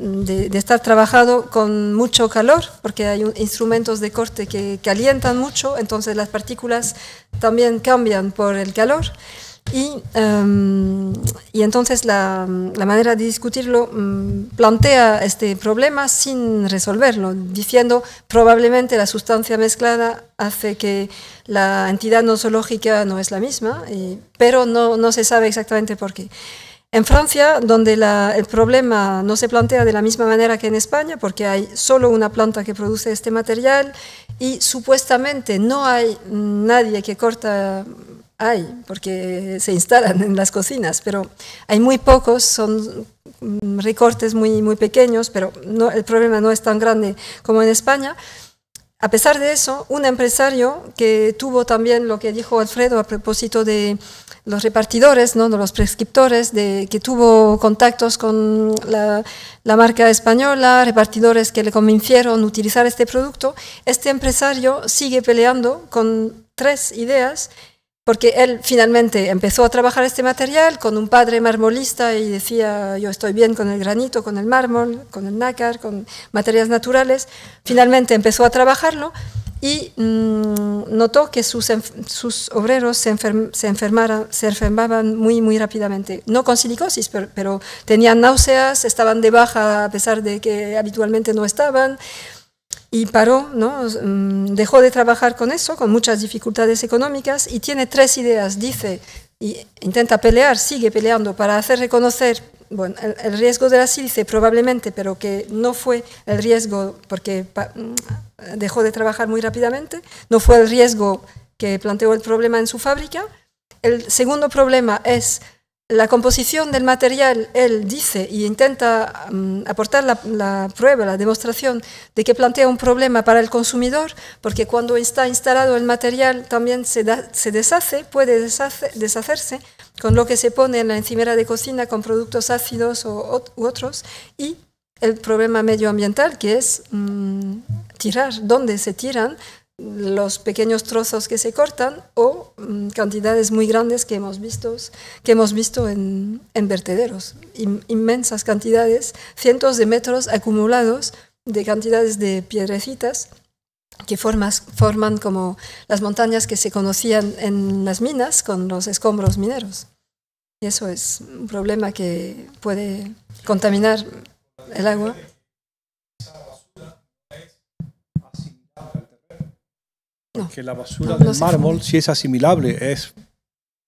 de, estar trabajado con mucho calor, porque hay instrumentos de corte que calientan mucho, entonces las partículas también cambian por el calor. Y, em, entonces la, manera de discutirlo mm, plantea este problema sin resolverlo, diciendo probablemente la sustancia mezclada hace que la entidad no no es la misma, pero no, no se sabe exactamente por qué. En Francia, donde el problema no se plantea de la misma manera que en España, porque hay solo una planta que produce este material y supuestamente no hay nadie que corta, hay, porque se instalan en las cocinas, pero hay muy pocos, son mm, recortes muy, muy pequeños, pero no, el problema no es tan grande como en España. A pesar de eso, un empresario que tuvo también lo que dijo Alfredo a propósito de los repartidores, ¿no? de los prescriptores, de, que tuvo contactos con la, marca española, repartidores que le convencieron utilizar este producto, este empresario sigue peleando con tres ideas porque él finalmente empezó a trabajar este material con un padre marmolista y decía, yo estoy bien con el granito, con el mármol, con el nácar, con materias naturales. Finalmente empezó a trabajarlo y mm, notó que sus, sus obreros se, se, enfermaban muy, muy rápidamente. No con silicosis, pero, tenían náuseas, estaban de baja a pesar de que habitualmente no estaban, y paró, ¿no? Mm, dejó de trabajar con eso, con muchas dificultades económicas, y tiene tres ideas. Dice, y intenta pelear, sigue peleando para hacer reconocer bueno, el, el, riesgo de la sílice, probablemente, pero que no fue el riesgo, porque mm, dejó de trabajar muy rápidamente, no fue el riesgo que planteó el problema en su fábrica. El segundo problema es la composición del material, él dice e intenta mm, aportar la, prueba, la demostración de que plantea un problema para el consumidor, porque cuando está instalado el material también se, deshace, puede deshacerse con lo que se pone en la encimera de cocina con productos ácidos o, u otros, y el problema medioambiental que es mm, tirar, dónde se tiran los pequeños trozos que se cortan o mm, cantidades muy grandes que hemos visto, que hemos visto en, vertederos, inmensas cantidades, cientos de metros acumulados de cantidades de piedrecitas que formas, forman como las montañas que se conocían en las minas con los escombros mineros. Y eso es un problema que puede contaminar el agua. que la basura del mármol, si es asimilable, es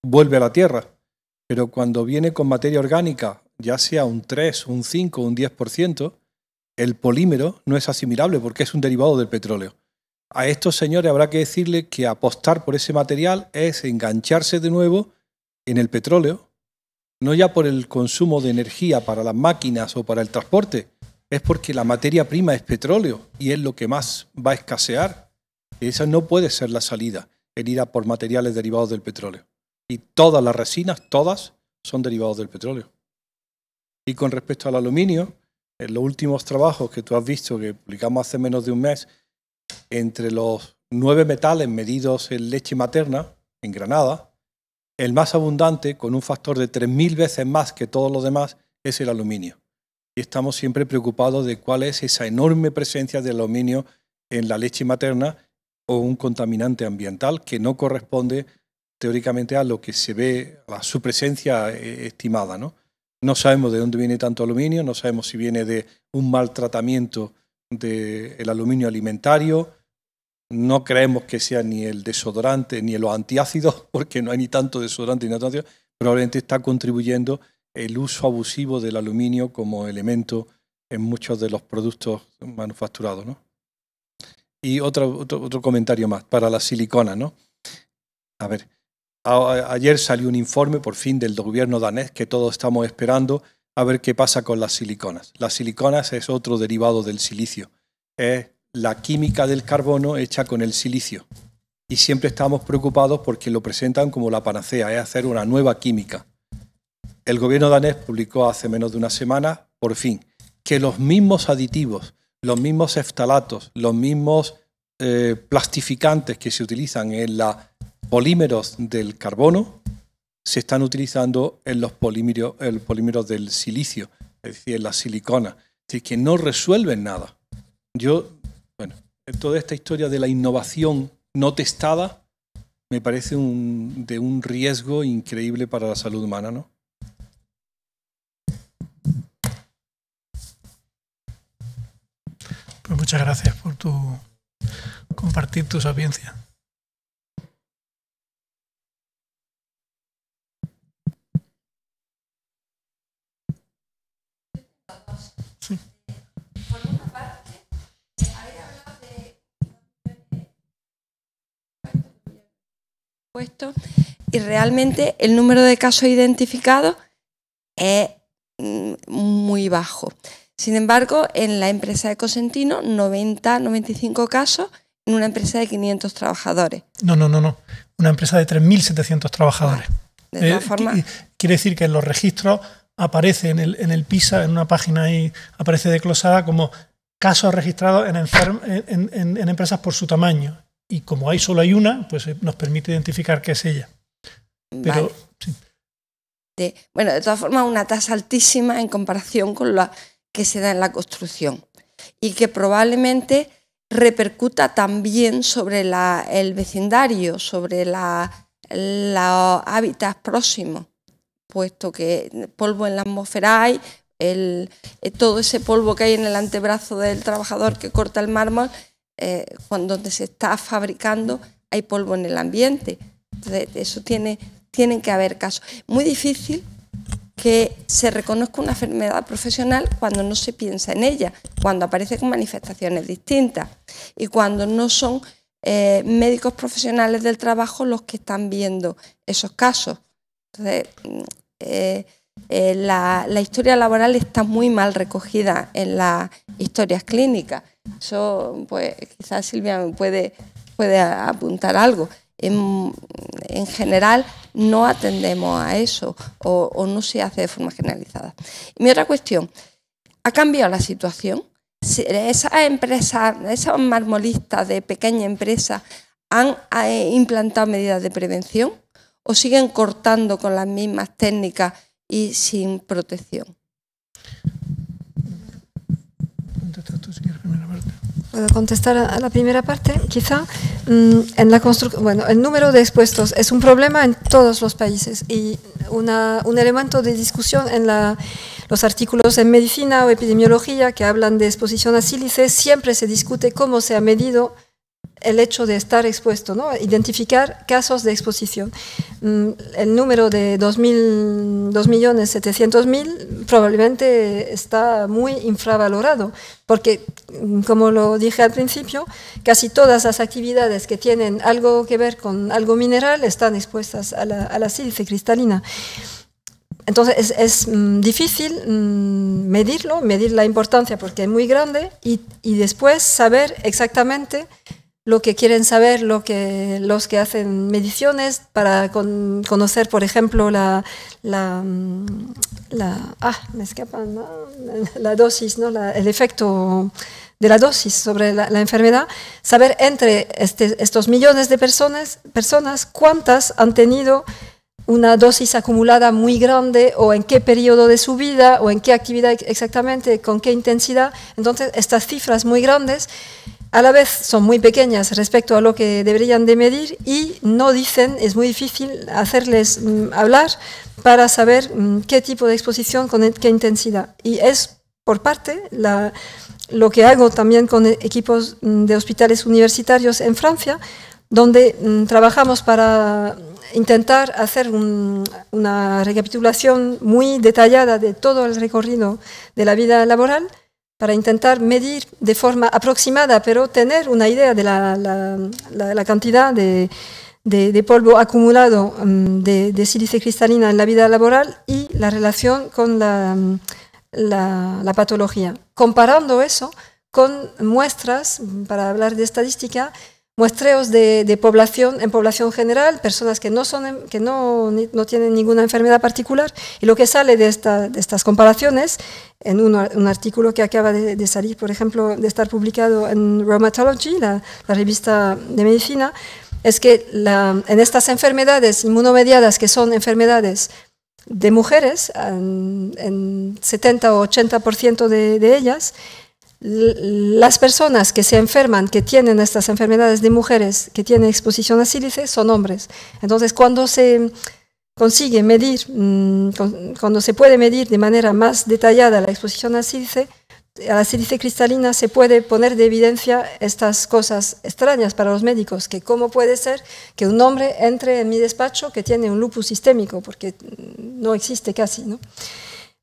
vuelve a la tierra. Pero cuando viene con materia orgánica, ya sea un 3, un 5, un 10%, el polímero no es asimilable porque es un derivado del petróleo. A estos señores habrá que decirle que apostar por ese material es engancharse de nuevo en el petróleo, no ya por el consumo de energía para las máquinas o para el transporte, es porque la materia prima es petróleo y es lo que más va a escasear esa no puede ser la salida, herida por materiales derivados del petróleo. Y todas las resinas, todas, son derivados del petróleo. Y con respecto al aluminio, en los últimos trabajos que tú has visto, que publicamos hace menos de un mes, entre los nueve metales medidos en leche materna, en Granada, el más abundante, con un factor de 3.000 veces más que todos los demás, es el aluminio. Y estamos siempre preocupados de cuál es esa enorme presencia de aluminio en la leche materna o un contaminante ambiental que no corresponde teóricamente a lo que se ve, a su presencia eh, estimada. ¿no? sabemos de dónde viene tanto aluminio, no sabemos si viene de un maltratamiento del aluminio alimentario, no creemos que sea ni el desodorante ni los antiácidos, porque no hay ni tanto desodorante ni antiácidos, probablemente está contribuyendo el uso abusivo del aluminio como elemento en muchos de los productos manufacturados. ¿no? Y otro, otro, comentario más para la silicona, ¿no? A ver, ayer salió un informe por fin del gobierno danés que todos estamos esperando a ver qué pasa con las siliconas. Las siliconas es otro derivado del silicio. Es la química del carbono hecha con el silicio. Y siempre estamos preocupados porque lo presentan como la panacea, es hacer una nueva química. El gobierno danés publicó hace menos de una semana, por fin, que los mismos aditivos los mismos eftalatos, los mismos eh, plastificantes que se utilizan en los polímeros del carbono, se están utilizando en los polímeros, del silicio, es decir, en la silicona. Es decir, que no resuelven nada. Yo, bueno, toda esta historia de la innovación no testada me parece un, de un riesgo increíble para la salud humana, ¿no? Pues muchas gracias por tu compartir tu sapiencia. puesto y realmente el número de casos identificados es mm, muy bajo. Sin embargo, en la empresa de Cosentino, 90, 95 casos en una empresa de 500 trabajadores. No, no, no, no. Una empresa de 3.700 trabajadores. de todas eh, formas. Quiere decir que en los registros aparece en el, PISA, en una página ahí, aparece declosada como casos registrados en, empresas por su tamaño. Y como hay solo hay una, pues eh, nos permite identificar qué es ella. vale. bueno, de todas formas, una tasa altísima en comparación con la, que se da en la construcción y que probablemente repercuta también sobre el vecindario, sobre los hábitats próximos, puesto que polvo en la atmósfera hay, eh, todo ese polvo que hay en el antebrazo del trabajador que corta el mármol, eh, donde se está fabricando hay polvo en el ambiente. Entonces, eso tiene, tienen que haber casos. Muy difícil, que se reconozca una enfermedad profesional cuando no se piensa en ella, cuando aparece con manifestaciones distintas y cuando no son eh, médicos profesionales del trabajo los que están viendo esos casos. Entonces, mm, eh, eh, la, historia laboral está muy mal recogida en las historias clínicas. Eso, pues, quizás Silvia me puede apuntar algo en, general no atendemos a eso o, no se hace de forma generalizada. mi otra cuestión, ¿ha cambiado la situación? esas empresas, esas marmolistas de pequeña empresa han implantado medidas de prevención o siguen cortando con las mismas técnicas y sin protección? Puedo contestar a la primera parte, quizá. Mm, en la bueno, el número de expuestos es un problema en todos los países y una, un elemento de discusión en la, los artículos en medicina o epidemiología que hablan de exposición a sílice siempre se discute cómo se ha medido el hecho de estar expuesto, ¿no? identificar casos de exposición. Mm, el número de 2.700.000 probablemente está muy infravalorado, porque, mm, como lo dije al principio, casi todas las actividades que tienen algo que ver con algo mineral están expuestas a la, a sílice cristalina. Entonces es, mm, difícil medirlo, medir la importancia porque es muy grande y, y después saber exactamente lo que quieren saber lo que, los que hacen mediciones para conocer, por ejemplo, la, la, mm, ah, escapan, la dosis, ¿no? el efecto de la dosis sobre la, enfermedad, saber entre este, estos millones de personas, personas cuántas han tenido una dosis acumulada muy grande o en qué periodo de su vida o en qué actividad exactamente, con qué intensidad. Entonces, estas cifras muy grandes a la vez son muy pequeñas respecto a lo que deberían de medir y no dicen, es muy difícil hacerles mm, hablar para saber mm, qué tipo de exposición, con e, qué intensidad. Y es por parte lo que hago también con e, equipos mm, de hospitales universitarios en Francia, donde trabajamos para intentar hacer una recapitulación muy detallada de todo el recorrido de la vida laboral para intentar medir de forma aproximada, pero tener una idea de la, cantidad de, polvo acumulado mm, de, sílice cristalina en la vida laboral y la relación con la, mm, patología. Comparando eso con muestras, mm, para hablar de estadística, muestreos de, población en población general, personas que no, son, que no, tienen ninguna enfermedad particular. Y lo que sale de, estas comparaciones, en un, artículo que acaba de, salir, por ejemplo, de estar publicado en Rheumatology, la, revista de medicina, es que en estas enfermedades inmunomediadas, que son enfermedades de mujeres, en, en 70 o 80% de ellas, las personas que se enferman, que tienen estas enfermedades de mujeres, que tienen exposición a sílice, son hombres. Entonces, cuando se consigue medir, mm, cuando se puede medir de manera más detallada la exposición a sílice, a la sílice cristalina se puede poner de evidencia estas cosas extrañas para los médicos, que cómo puede ser que un hombre entre en mi despacho que tiene un lupus sistémico, porque no existe casi, ¿no?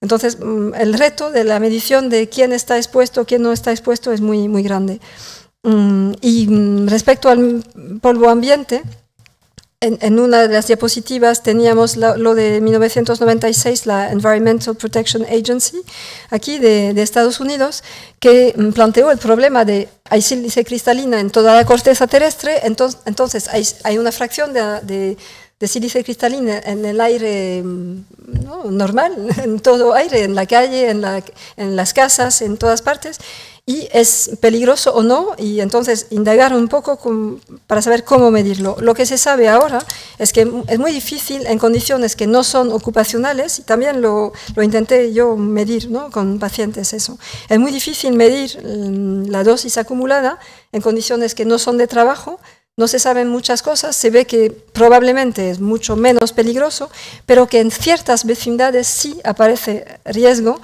Entonces, mm, el reto de la medición de quién está expuesto, quién no está expuesto es muy, muy grande. Mm, y mm, respecto al polvo ambiente, en, una de las diapositivas teníamos lo, de 1996, la Environmental Protection Agency, aquí de, Estados Unidos, que planteó el problema de hay sílice cristalina en toda la corteza terrestre, entonces, hay, una fracción de, de sílice cristalina en el aire mm, normal, en todo aire, en la calle, en, las casas, en todas partes, y es peligroso o no, y entonces indagar un poco para saber cómo medirlo. Lo que se sabe ahora es que es muy difícil en condiciones que no son ocupacionales, y también lo, intenté yo medir con pacientes eso, es muy difícil medir mm, la dosis acumulada en condiciones que no son de trabajo, no se saben muchas cosas, se ve que probablemente es mucho menos peligroso, pero que en ciertas vecindades sí aparece riesgo,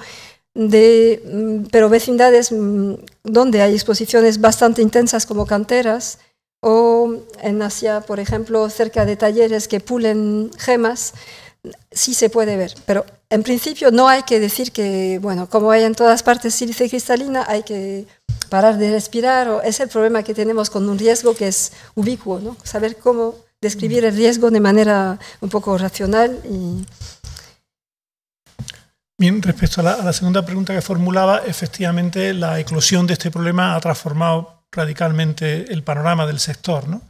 de, mm, pero vecindades mm, donde hay exposiciones bastante intensas como canteras o en Asia, por ejemplo, cerca de talleres que pulen gemas, sí se puede ver, pero en principio no hay que decir que, bueno, como hay en todas partes sílice cristalina, hay que parar de respirar, o es el problema que tenemos con un riesgo que es ubicuo, ¿no? Saber cómo describir el riesgo de manera un poco racional y... Bien, respecto a la, segunda pregunta que formulaba, efectivamente la eclosión de este problema ha transformado radicalmente el panorama del sector, ¿no?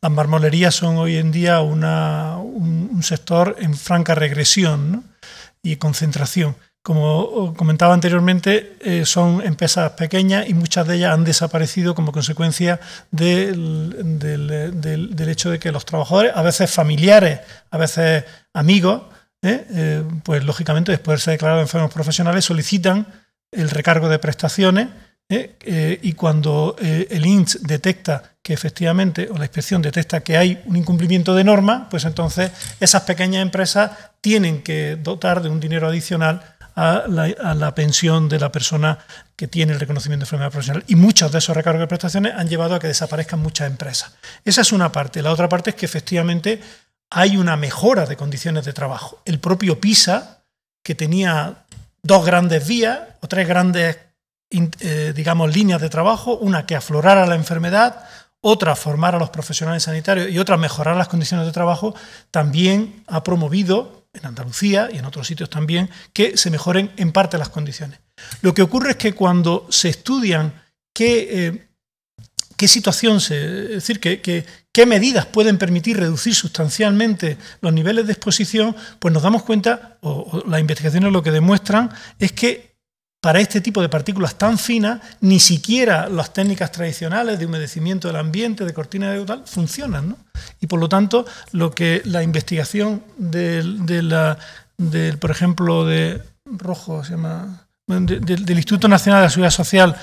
las marmolerías son hoy en día una, un, sector en franca regresión y concentración. Como comentaba anteriormente, eh, son empresas pequeñas y muchas de ellas han desaparecido como consecuencia del, del, hecho de que los trabajadores, a veces familiares, a veces amigos, eh, eh, pues lógicamente después de ser declarados enfermos profesionales solicitan el recargo de prestaciones y cuando el INSS detecta que efectivamente, o la inspección detecta que hay un incumplimiento de norma, pues entonces esas pequeñas empresas tienen que dotar de un dinero adicional a la, pensión de la persona que tiene el reconocimiento de enfermedad profesional. Y muchos de esos recargos de prestaciones han llevado a que desaparezcan muchas empresas. Esa es una parte. La otra parte es que efectivamente hay una mejora de condiciones de trabajo. El propio PISA, que tenía dos grandes vías o tres grandes, eh, digamos, líneas de trabajo, una que aflorara la enfermedad, otra formar a los profesionales sanitarios y otra mejorar las condiciones de trabajo, también ha promovido en Andalucía y en otros sitios también, que se mejoren en parte las condiciones. Lo que ocurre es que cuando se estudian qué, eh, qué situación, se, decir, qué medidas pueden permitir reducir sustancialmente los niveles de exposición, pues nos damos cuenta, o, o las investigaciones lo que demuestran, es que para este tipo de partículas tan finas, ni siquiera las técnicas tradicionales de humedecimiento del ambiente, de cortina de tal, funcionan. ¿no? Y por lo tanto, lo que la investigación del, del por ejemplo, de Rojo, se llama, del Instituto Nacional de la Seguridad Social,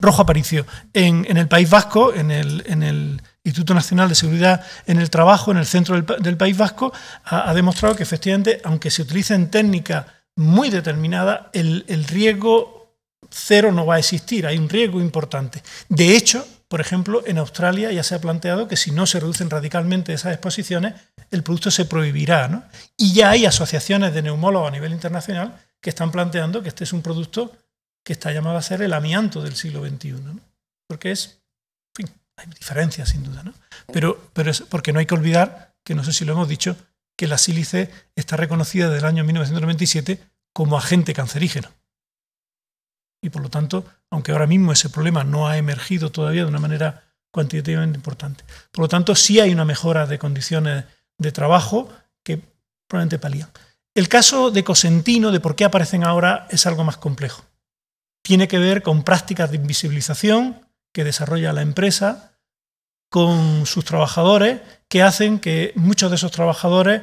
Rojo Aparicio, en, el País Vasco, en el, Instituto Nacional de Seguridad en el Trabajo, en el centro del, País Vasco, ha, ha demostrado que efectivamente, aunque se utilicen técnicas muy determinada, el, riesgo cero no va a existir, hay un riesgo importante. De hecho, por ejemplo, en Australia ya se ha planteado que si no se reducen radicalmente esas exposiciones, el producto se prohibirá. Y ya hay asociaciones de neumólogos a nivel internacional que están planteando que este es un producto que está llamado a ser el amianto del siglo XXI. Porque es, hay diferencias sin duda, ¿no? pero, pero es porque no hay que olvidar, que no sé si lo hemos dicho, que la sílice está reconocida desde el año 1997 como agente cancerígeno. Y por lo tanto, aunque ahora mismo ese problema no ha emergido todavía de una manera cuantitativamente importante. Por lo tanto, sí hay una mejora de condiciones de trabajo que probablemente palían. El caso de Cosentino, de por qué aparecen ahora, es algo más complejo. Tiene que ver con prácticas de invisibilización que desarrolla la empresa, con sus trabajadores que hacen que muchos de esos trabajadores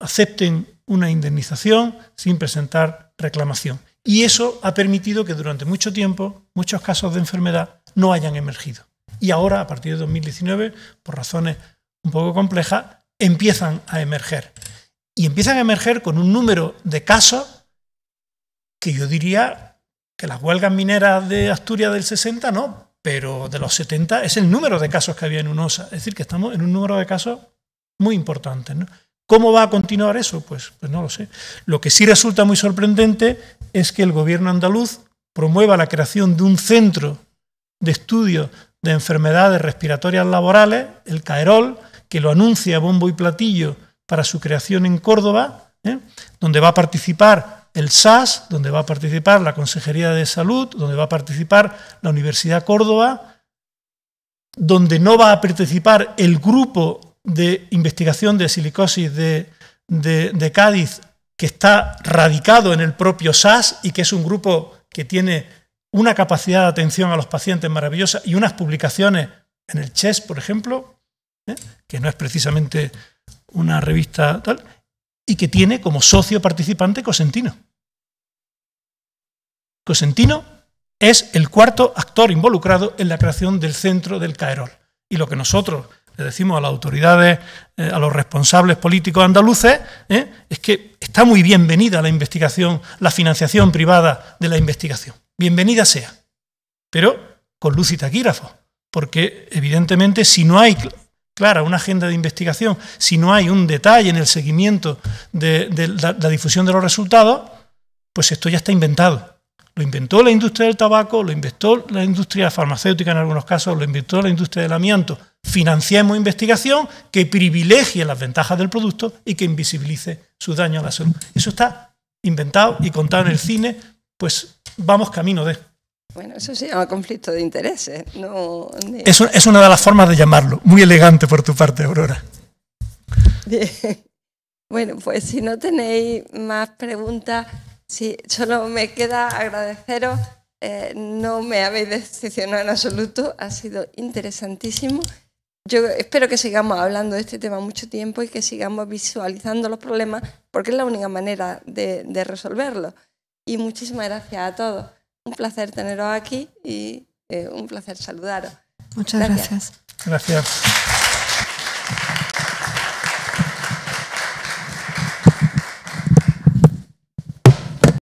acepten una indemnización sin presentar reclamación. Y eso ha permitido que durante mucho tiempo muchos casos de enfermedad no hayan emergido. Y ahora, a partir de 2019, por razones un poco complejas, empiezan a emerger. Y empiezan a emerger con un número de casos que yo diría que las huelgas mineras de Asturias del 60 no, pero de los 70 es el número de casos que había en UNOSA. Es decir, que estamos en un número de casos muy importante. ¿Cómo va a continuar eso? Pues, pues no lo sé. Lo que sí resulta muy sorprendente es que el gobierno andaluz promueva la creación de un centro de estudio de enfermedades respiratorias laborales, el CAEROL, que lo anuncia bombo y platillo para su creación en Córdoba, ¿eh? donde va a participar el SAS, donde va a participar la Consejería de Salud, donde va a participar la Universidad Córdoba, donde no va a participar el grupo de investigación de silicosis de, Cádiz, que está radicado en el propio SAS y que es un grupo que tiene una capacidad de atención a los pacientes maravillosa y unas publicaciones en el CHES, por ejemplo, ¿eh? que no es precisamente una revista tal, y que tiene como socio participante Cosentino. Cosentino es el cuarto actor involucrado en la creación del centro del Caerol. Y lo que nosotros le decimos a las autoridades, eh, a los responsables políticos andaluces, eh, es que está muy bienvenida la investigación, la financiación privada de la investigación. Bienvenida sea, pero con luz y taquígrafo, porque evidentemente si no hay clara una agenda de investigación, si no hay un detalle en el seguimiento de, la difusión de los resultados, pues esto ya está inventado. Lo inventó la industria del tabaco, lo inventó la industria farmacéutica en algunos casos, lo inventó la industria del amianto. Financiemos investigación que privilegie las ventajas del producto y que invisibilice su daño a la salud. Eso está inventado y contado en el cine, pues vamos camino de. Bueno, eso se llama conflicto de intereses. No, es, una de las formas de llamarlo. Muy elegante por tu parte, Aurora. Bueno, pues si no tenéis más preguntas, Sí, solo me queda agradeceros. Eh, no me habéis decepcionado en absoluto, ha sido interesantísimo. Yo espero que sigamos hablando de este tema mucho tiempo y que sigamos visualizando los problemas porque es la única manera de, de resolverlos. Y muchísimas gracias a todos. Un placer teneros aquí y eh, un placer saludaros. Muchas Gracias. gracias.